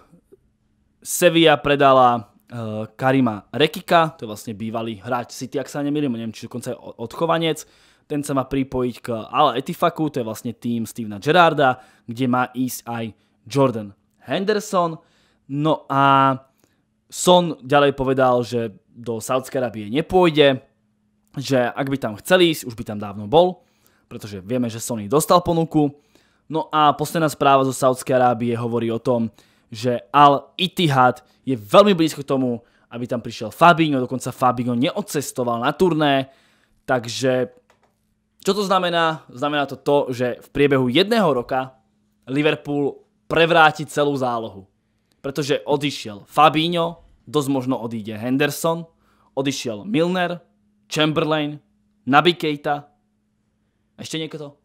Sevilla predala uh, Karima Rekika, to je vlastne bývalý hráč City, ak sa nemýlim, neviem, či dokonca je odchovanec. Ten sa má pripojiť k Al Etifaku, to je vlastne tým Stevena Gerarda, kde má ísť aj Jordan Henderson. No a Son ďalej povedal, že do Saudskej Arábie nepôjde, že ak by tam chcel ísť, už by tam dávno bol, pretože vieme, že Sony dostal ponuku. No a posledná správa zo Saudskej Arábie hovorí o tom, že Al Ittihad je veľmi blízko tomu, aby tam prišiel Fabinho, dokonca Fabinho neodcestoval na turné, takže čo to znamená? Znamená to to, že v priebehu jedného roka Liverpool prevrátiť celú zálohu. Pretože odišiel Fabinho, dosť možno odíde Henderson, odišiel Milner, Chamberlain, Naby Keita. Ještě někdo?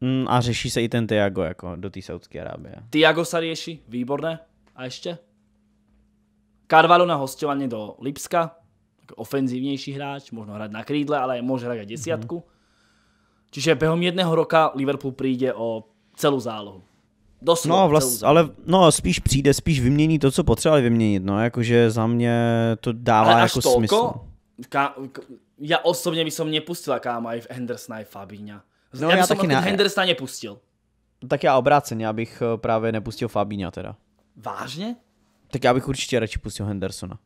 Mm, a řeší se i ten Tiago jako do tý Saudské Arábie. Tiago sa řeší, výborné. A ještě? Carvalho na hostovanie do Lipska, jako ofenzívnejší hráč, možno hrát na krídle, ale môže hrát i desiatku. Mm -hmm. Čiže během jedného roka Liverpool přijde o celou zálohu. Doslova, no, vlast, ale no, spíš přijde, spíš vymění to, co potřebovali vyměnit. No, jakože za mě to dává ale jako toľko? smysl. Ka, ka, já osobně bych som nepustil káma i v Hendersona i Fabíňa. No, já, já taky ne. Hendersona nepustil. Tak já obráceně, já bych eh, právě nepustil Fabíňa teda. Vážně? Tak já bych určitě radši pustil Hendersona.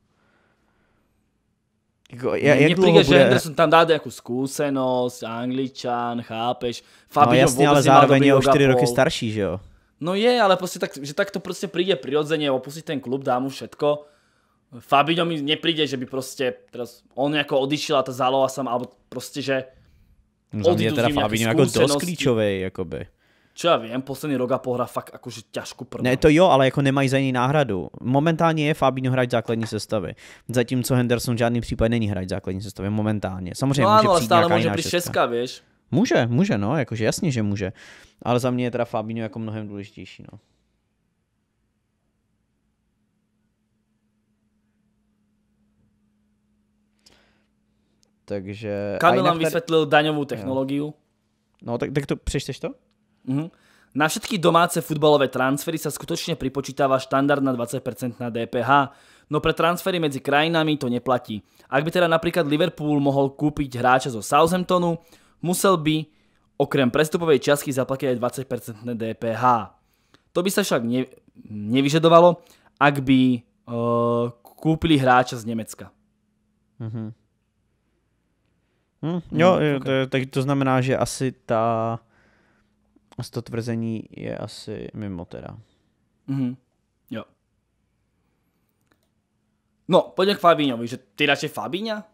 Jako, mě jak mě bude... že Henderson tam dá nějakou zkušenost, angličan, chápeš. No, Fabíňo no jasně, ale zároveň je o čtyři roky starší, že jo? No je, ale proste tak, že to proste príde prirodzene, opustí ten klub, dá mu všetko. Fabinho mi nepríde, že by proste teraz on nejako odišiel a tá záloha sam, alebo proste, že no, Za mňa teda Fabinho ako dosť klíčovej, akoby. Čo ja viem, posledný rok a pohra fakt akože ťažko prdá. Ne, to jo, ale jako nemají za jiný náhradu. Momentálně je Fabinho hráč základní sestavy. Zatímco Henderson v žádném případě není hráč základní sestavy momentálně. Samozřejmě no, může ano, ale stále může být šestka, vieš. Může, může, no, jakože jasně, že může. Ale za mě je teda Fabinho jako mnohem důležitější, no. Takže... Kamil nám vysvětlil tady... daňovou technologii. No, tak, tak to přečteš to? Mhm. Na všetky domáce futbalové transfery sa skutočne pripočítava štandard na 20% na DPH, no pre transfery medzi krajinami to neplatí. Ak by teda napríklad Liverpool mohol kúpiť hráča zo Southamptonu, musel by okrem prestupovej částky zaplatiť aj 20% DPH. To by sa však ne, nevyžadovalo, ak by uh, kúpili hráča z Německa. Mm-hmm. Hmm, jo, mm, okay. tak to znamená, že asi ta to tvrzení je asi mimo teda. Mhm. Jo. No, pojďme k Fabíňovi, že ty radši Fabíňa?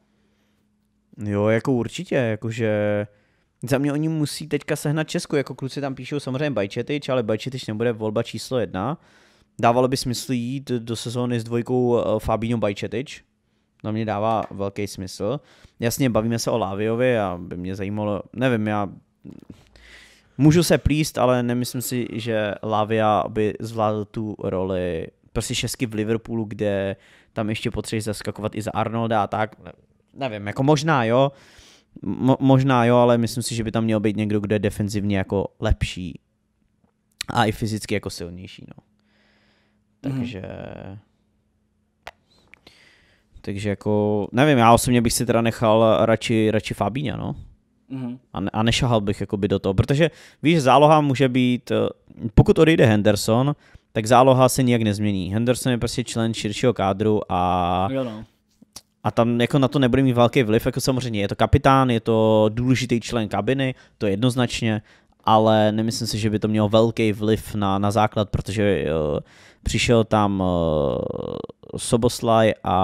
Jo, jako určitě, jakože za mě oni musí teďka sehnat Česku, jako kluci tam píšou samozřejmě Bajčetič, ale Bajčetič nebude volba číslo jedna. Dávalo by smysl jít do sezóny s dvojkou eh, Fabinho Bajčetič, na mě dává velký smysl. Jasně, bavíme se o Láviovi a by mě zajímalo, nevím, já můžu se plíst, ale nemyslím si, že Lavia by zvládl tu roli prostě šestky v Liverpoolu, kde tam ještě potřebuješ zaskakovat i za Arnolda a tak nevím, jako možná jo, Mo- možná jo, ale myslím si, že by tam měl být někdo, kdo je defenzivně jako lepší a i fyzicky jako silnější, no. Takže... Hmm. Takže jako, nevím, já osobně bych si teda nechal radši, radši Fabíňa, no. Mm-hmm. A, ne, a nešahal bych jakoby do toho, protože víš, záloha může být, eh, pokud odejde Henderson, tak záloha se nijak nezmění. Henderson je prostě člen širšího kádru a jo no a tam jako na to nebude mít velký vliv, jako samozřejmě je to kapitán, je to důležitý člen kabiny, to je jednoznačně, ale nemyslím si, že by to mělo velký vliv na, na základ, protože uh, přišel tam uh, Soboslaj a,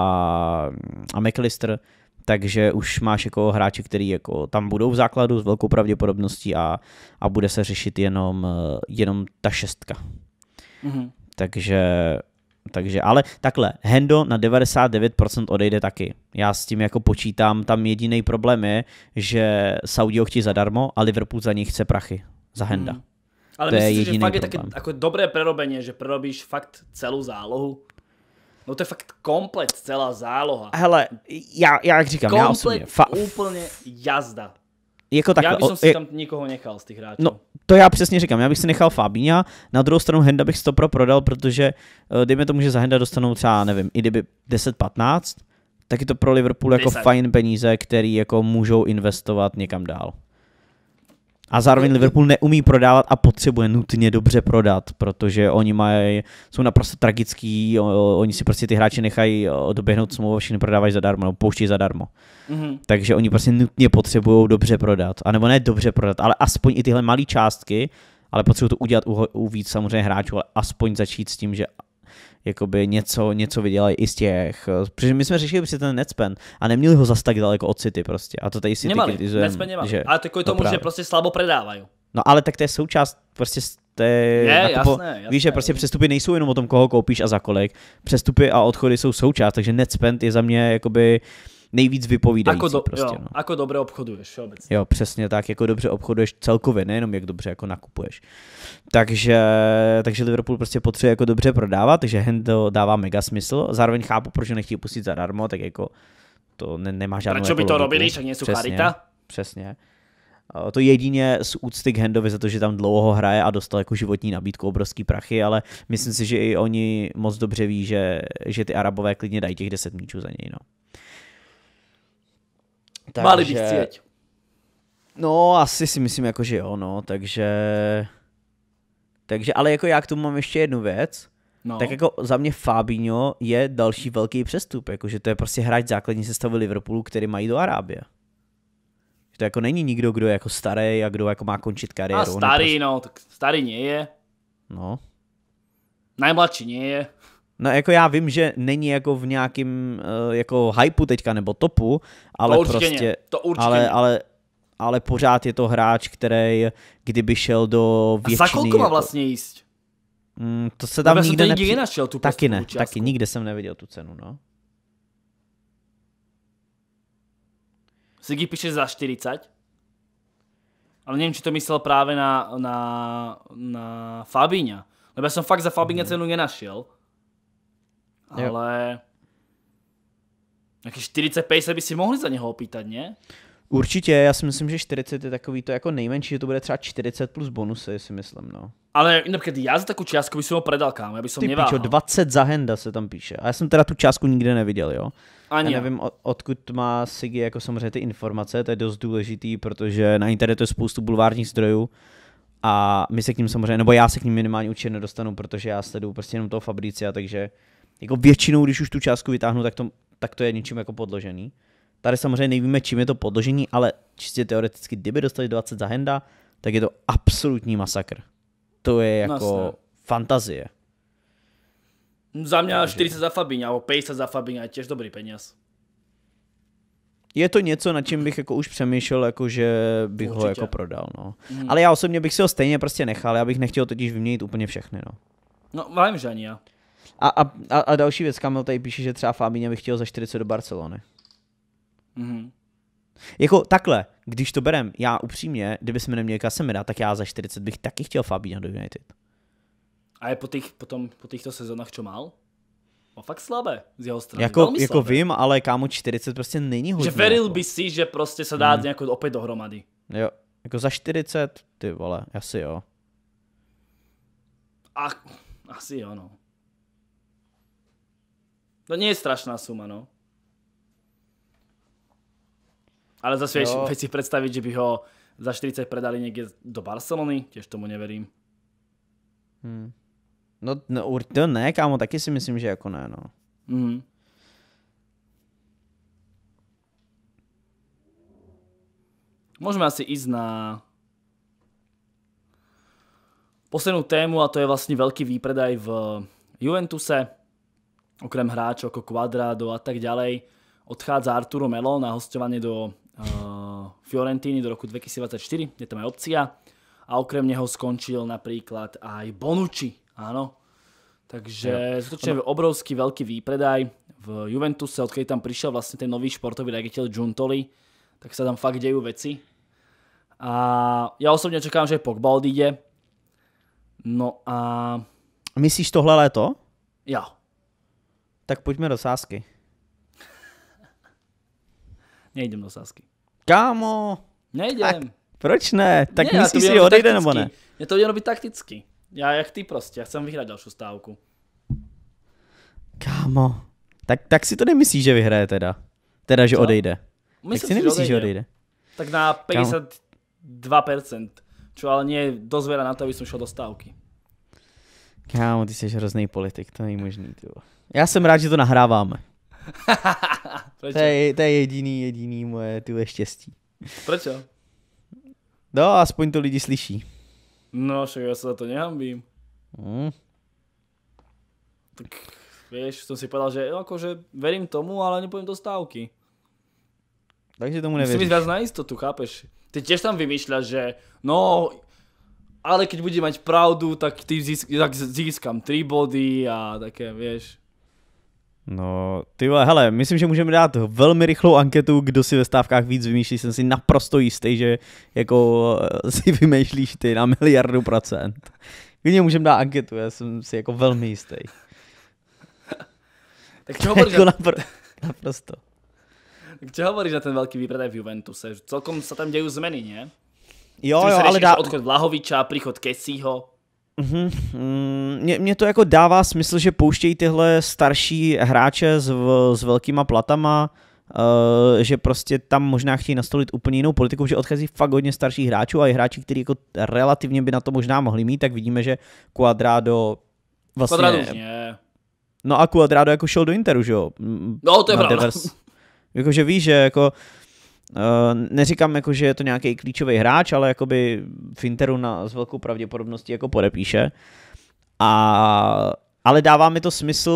a McAllister, takže už máš jako hráči, který jako tam budou v základu s velkou pravděpodobností a, a bude se řešit jenom, eh, jenom ta šestka. Mm-hmm. Takže takže, ale takhle, Hendo na 99% odejde taky. Já s tím jako počítám, tam jediný problém je, že Saudi ho chtějí zadarmo a Liverpool za ní chce prachy. Za Henda. Hmm. Ale to myslím, je že fakt je taky jako dobré prerobeně, že prerobíš fakt celou zálohu. No to je fakt komplet, celá záloha. Hele, já, já jak říkám, komplet, já osobně, úplně jazda jako tak, já bych o, si je, tam nikoho nechal z těch hráčů. No, to já přesně říkám, já bych si nechal Fabíňa, na druhou stranu Henda bych 100 pro prodal, protože eh, dejme tomu, že za Henda dostanou třeba, nevím, i kdyby 10-15, tak je to pro Liverpool jako fajn peníze, který jako můžou investovat někam dál. A zároveň Liverpool neumí prodávat a potřebuje nutně dobře prodat, protože oni mají, jsou naprosto tragický, oni si prostě ty hráči nechají doběhnout smlouvu, všichni prodávají zadarmo, nebo pouští zadarmo. Mm-hmm. Takže oni prostě nutně potřebují dobře prodat, a nebo ne dobře prodat, ale aspoň i tyhle malé částky, ale potřebují to udělat u, u víc samozřejmě hráčů, ale aspoň začít s tím, že jakoby něco, něco vydělají i z těch. Protože my jsme řešili prostě ten Netspen a neměli ho zas tak daleko od City prostě. A to tady si nemali, ty nemali. Že... Ale to kvůli tomu, no že prostě slabo predávají. No ale tak to je součást prostě to je, je jasné, jasné, víš, že prostě přestupy nejsou jenom o tom, koho koupíš a za kolik. Přestupy a odchody jsou součást, takže net spend je za mě jakoby uh, nejvíc vypovídající. Ako, do, prostě, jo, no. ako dobře obchoduješ všeobecně. Jo, přesně tak, jako dobře obchoduješ celkově, nejenom jak dobře jako nakupuješ. Takže, takže Liverpool prostě potřebuje jako dobře prodávat, takže Hendo dává mega smysl. Zároveň chápu, proč ho nechtějí pustit zadarmo, tak jako to ne, nemá žádnou... Proč jako by to jako logiku. robili, že něco přesně, charita? Přesně. To jedině z úcty k Hendovi za to, že tam dlouho hraje a dostal jako životní nabídku obrovský prachy, ale myslím si, že i oni moc dobře ví, že, že ty Arabové klidně dají těch 10 míčů za něj. No. Takže... Mali bych cítit. No, asi si myslím, jako, že jo, no, takže... Takže, ale jako já k tomu mám ještě jednu věc. No. Tak jako za mě Fabinho je další velký přestup, jakože to je prostě hráč základní sestavy Liverpoolu, který mají do Arábie. Že to jako není nikdo, kdo je jako starý a kdo jako má končit kariéru. A starý, prostě... no, tak starý nie je. No. Najmladší nie je. No jako já vím, že není jako v nějakým uh, jako hypeu teďka nebo topu, ale to prostě, to určitě ale, ale, ale pořád je to hráč, který kdyby šel do většiny... A za kolik má jako- vlastně jíst? Mm, to se tam no, nikde nepři... nenašel tu Taky ne, účastku. taky nikde jsem neviděl tu cenu, no. Sigi píše za 40. Ale nevím, či to myslel právě na, na, na Fabíňa. Nebo já jsem fakt za Fabíňa mm. cenu nenašel. Jo. ale jaký 40 pace by si mohli za něho opýtat, ne? Určitě, já si myslím, že 40 je takový to jako nejmenší, že to bude třeba 40 plus bonusy, si myslím, no. Ale například já za takovou částku bych si ho predal, kámo, já bych Ty neváhal. 20 za Henda se tam píše. A já jsem teda tu částku nikde neviděl, jo. Ani já nevím, od, odkud má Sigi jako samozřejmě ty informace, to je dost důležitý, protože na internetu je spoustu bulvárních zdrojů. A my se k ním samozřejmě, nebo já se k ním minimálně určitě nedostanu, protože já sleduju prostě jenom toho Fabricia, takže jako většinou, když už tu částku vytáhnu, tak to, tak to je něčím jako podložený. Tady samozřejmě nevíme, čím je to podložení, ale čistě teoreticky, kdyby dostali 20 za henda, tak je to absolutní masakr. To je no, jako Jasne. fantazie. Za mě Takže. 40 za Fabíňa, nebo 50 za Fabíňa, je těž dobrý peněz. Je to něco, na čím bych jako už přemýšlel, jako že bych Určitě. ho jako prodal. No. Hmm. Ale já osobně bych si ho stejně prostě nechal, já bych nechtěl totiž vyměnit úplně všechny. No, no vím, že ani já. A, a, a další věc, Kamil tady píše, že třeba Fabíně bych chtěl za 40 do Barcelony. Mm-hmm. Jako takhle, když to berem, já upřímně, kdyby jsme neměli Kasemira, tak já za 40 bych taky chtěl Fabína do United. A je po, těch, potom, po těchto sezónách čo mal? Má no, fakt slabé z jeho strany. Jako, Velmi jako slabé. vím, ale kámo 40 prostě není hodně. Že veril jako. by si, že prostě se dá mm. nějak opět dohromady. Jo, jako za 40, ty vole, asi jo. A, asi jo, no. To nie je strašná suma, no. Ale zase vieš, vieš si predstaviť, že by ho za 40 predali niekde do Barcelony, tiež tomu neverím. Hmm. No, no to ne, kámo, taky si myslím, že jako ne, no. Mm. Můžeme asi jít na poslední tému a to je vlastně velký výpredaj v Juventuse okrem hráčov ako Quadrado a tak ďalej, odchádza Arturo Melo na hostovanie do uh, Fiorentíny do roku 2024, je tam aj opcia a okrem neho skončil napríklad aj Bonucci, áno. Takže no. skutočne no. obrovský veľký výpredaj v Juventuse, odkedy tam prišiel vlastne ten nový športový riaditeľ Giuntoli, tak sa tam fakt dejú veci. A já osobně čekám, že Pogba odíde. No a... Myslíš tohle léto? Jo, tak pojďme do sásky. Nejdem do sásky. Kámo! Nejdem. Tak, proč ne? Tak ne, myslíš si, odejde nebo ne? Je to mělo být takticky. Já jak ty prostě, já chcem vyhrát další stávku. Kámo. Tak, tak si to nemyslíš, že vyhraje teda. Teda, že Co? odejde. Myslím tak si nemyslíš, že odejde. Tak na 52%. Čo ale nie je dost na to, aby jsem šel do stávky. Kámo, ty jsi hrozný politik, to není možný, ty já jsem rád, že to nahráváme. to, je, to je jediný, jediný moje tyhle štěstí. Proč? No, aspoň to lidi slyší. No, však já se za to nehambím. Hmm. Tak víš, jsem si povedal, že že verím tomu, ale nepovím do stávky. Takže tomu nevěříš. Musíš víc na jistotu, chápeš? Ty těž tam vymýšľaš, že no, ale keď budu mať pravdu, tak ty získ, tak získám tři body a také, víš. No, ty vole, hele, myslím, že můžeme dát velmi rychlou anketu, kdo si ve stávkách víc vymýšlí, jsem si naprosto jistý, že jako si vymýšlíš ty na miliardu procent. Klidně můžeme dát anketu, já jsem si jako velmi jistý. tak čo hovoríš? Jako napr- naprosto. tak čo hovoríš na ten velký výprat v Juventuse? Celkom se tam dějí změny, ne? Jo, jo, ale dá... Odchod Vlahoviča, příchod Kesího. Mm-hmm. Mě, mě to jako dává smysl, že pouštějí tyhle starší hráče s, s velkýma platama, uh, že prostě tam možná chtějí nastolit úplně jinou politiku, že odchází fakt hodně starších hráčů a i hráči, kteří jako relativně by na to možná mohli mít, tak vidíme, že Quadrado vlastně... Quadrado No a Quadrado jako šel do Interu, že jo? No, to je pravda. Jako, že víš, že jako Eh, neříkám, jako, že je to nějaký klíčový hráč, ale jakoby Finteru na, s velkou pravděpodobností jako podepíše. A, ale dává mi to smysl,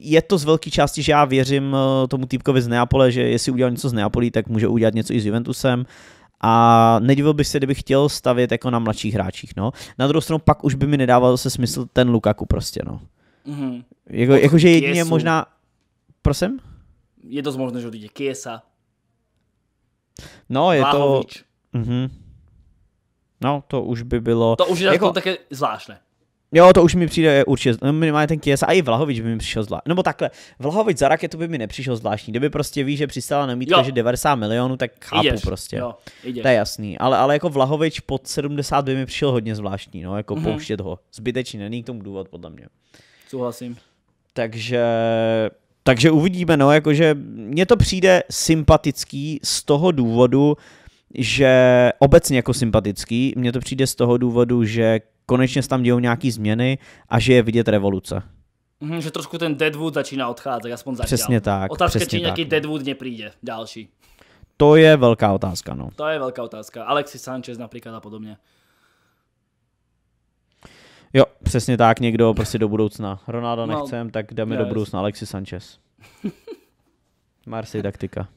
je to z velké části, že já věřím eh, tomu týpkovi z Neapole, že jestli udělal něco z Neapolí, tak může udělat něco i s Juventusem. A nedivil bych se, kdyby chtěl stavět jako na mladších hráčích, no. Na druhou stranu pak už by mi nedával zase smysl ten Lukaku prostě, no. Mm-hmm. Jako, jakože jedině Kiesu. možná... Prosím? Je dost možné, že odjde Kiesa. No, je Váhovič. to... Mm-hmm. No, to už by bylo... To už je jako... jako- také zvláštné. Jo, to už mi přijde určitě, no, minimálně ten Kiesa, a i Vlahovič by mi přišel zvláštní, nebo takhle, Vlahovič za raketu by mi nepřišel zvláštní, kdyby prostě ví, že přistála mítka, že 90 milionů, tak chápu jdeš, prostě, jo, to je jasný, ale, ale jako Vlahovič pod 70 by mi přišel hodně zvláštní, no, jako mm-hmm. pouštět ho, zbytečný, není k tomu důvod, podle mě. Souhlasím. Takže takže uvidíme, no, jakože mně to přijde sympatický z toho důvodu, že obecně jako sympatický, mně to přijde z toho důvodu, že konečně se tam dějou nějaký změny a že je vidět revoluce. Mm, že trošku ten Deadwood začíná odcházet, aspoň zatím. Přesně tak. Otázka, přesně či nějaký tak. Deadwood přijde další. To je velká otázka, no. To je velká otázka. Alexis Sanchez například a podobně. Jo, přesně tak, někdo prostě do budoucna. Ronaldo no, nechcem, tak dáme yes. do budoucna Alexis Sanchez. Marseille taktika.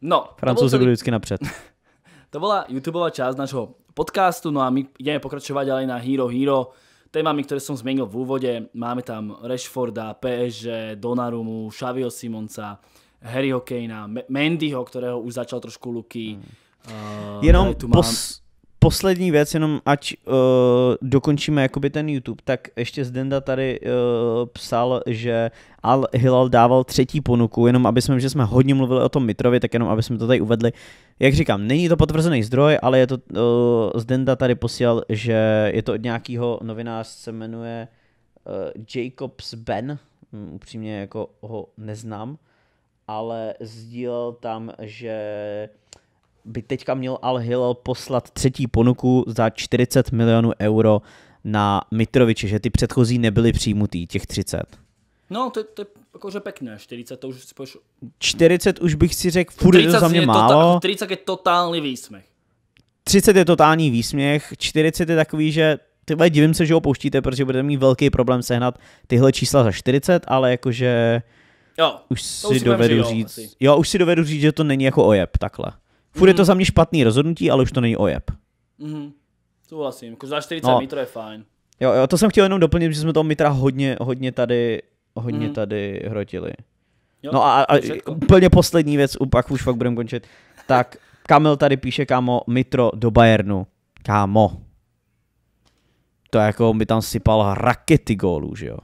No, Francouzi byli vždycky napřed. to byla YouTubeová část našeho podcastu, no a my jdeme pokračovat dále na Hero Hero témami, které jsem zmínil v úvode. Máme tam Rashforda, PSG, Donarumu, Xavio Simonca, Harryho Kanea, Mandyho, kterého už začal trošku Luky. Hmm. Uh, Jenom tu mám... pos poslední věc, jenom ať uh, dokončíme jakoby ten YouTube, tak ještě Zdenda tady uh, psal, že Al Hilal dával třetí ponuku, jenom aby jsme, že jsme hodně mluvili o tom Mitrovi, tak jenom aby jsme to tady uvedli. Jak říkám, není to potvrzený zdroj, ale je to, uh, Zdenda tady posílal, že je to od nějakého novináře, se jmenuje uh, Jacobs Ben, hm, upřímně jako ho neznám, ale sdílel tam, že by teďka měl Al-Hilal poslat třetí ponuku za 40 milionů euro na Mitroviče, že ty předchozí nebyly přijímutý, těch 30. No, to, to je akože pěkné, 40 to už si poš... 40 už bych si řekl, furt je to za mě je málo. Tota, 30 je totální výsměch. 30 je totální výsměch, 40 je takový, že tyhle divím se, že ho pouštíte, protože budete mít velký problém sehnat tyhle čísla za 40, ale jakože... Jo, už si, si dovedu říct, jo, jo, už si dovedu říct, že to není jako ojeb, takhle. Furt mm. je to mm. za mě špatný rozhodnutí, ale už to není ojeb. Mm. Souhlasím, jako za 40 no. metrů je fajn. Jo, jo, to jsem chtěl jenom doplnit, že jsme toho mitra hodně, hodně tady, hodně mm. tady hrotili. Jo, no a, a úplně poslední věc, pak už fakt budeme končit. Tak Kamil tady píše, kámo, mitro do Bayernu. Kámo. To je jako by tam sypal rakety gólů, že jo.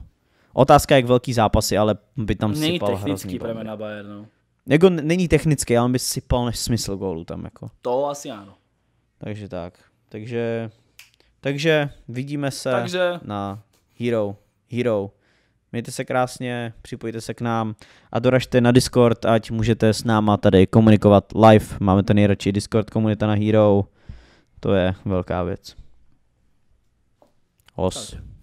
Otázka, jak velký zápasy, ale by tam Nej sypal hrozný. Nejtechnický na Bayernu. Jako není technický, ale on by sypal než smysl gólu tam jako. To asi ano. Takže tak. Takže, takže vidíme se takže... na Hero. Hero. Mějte se krásně, připojte se k nám a doražte na Discord, ať můžete s náma tady komunikovat live. Máme to nejradši Discord komunita na Hero. To je velká věc. Os. Tak.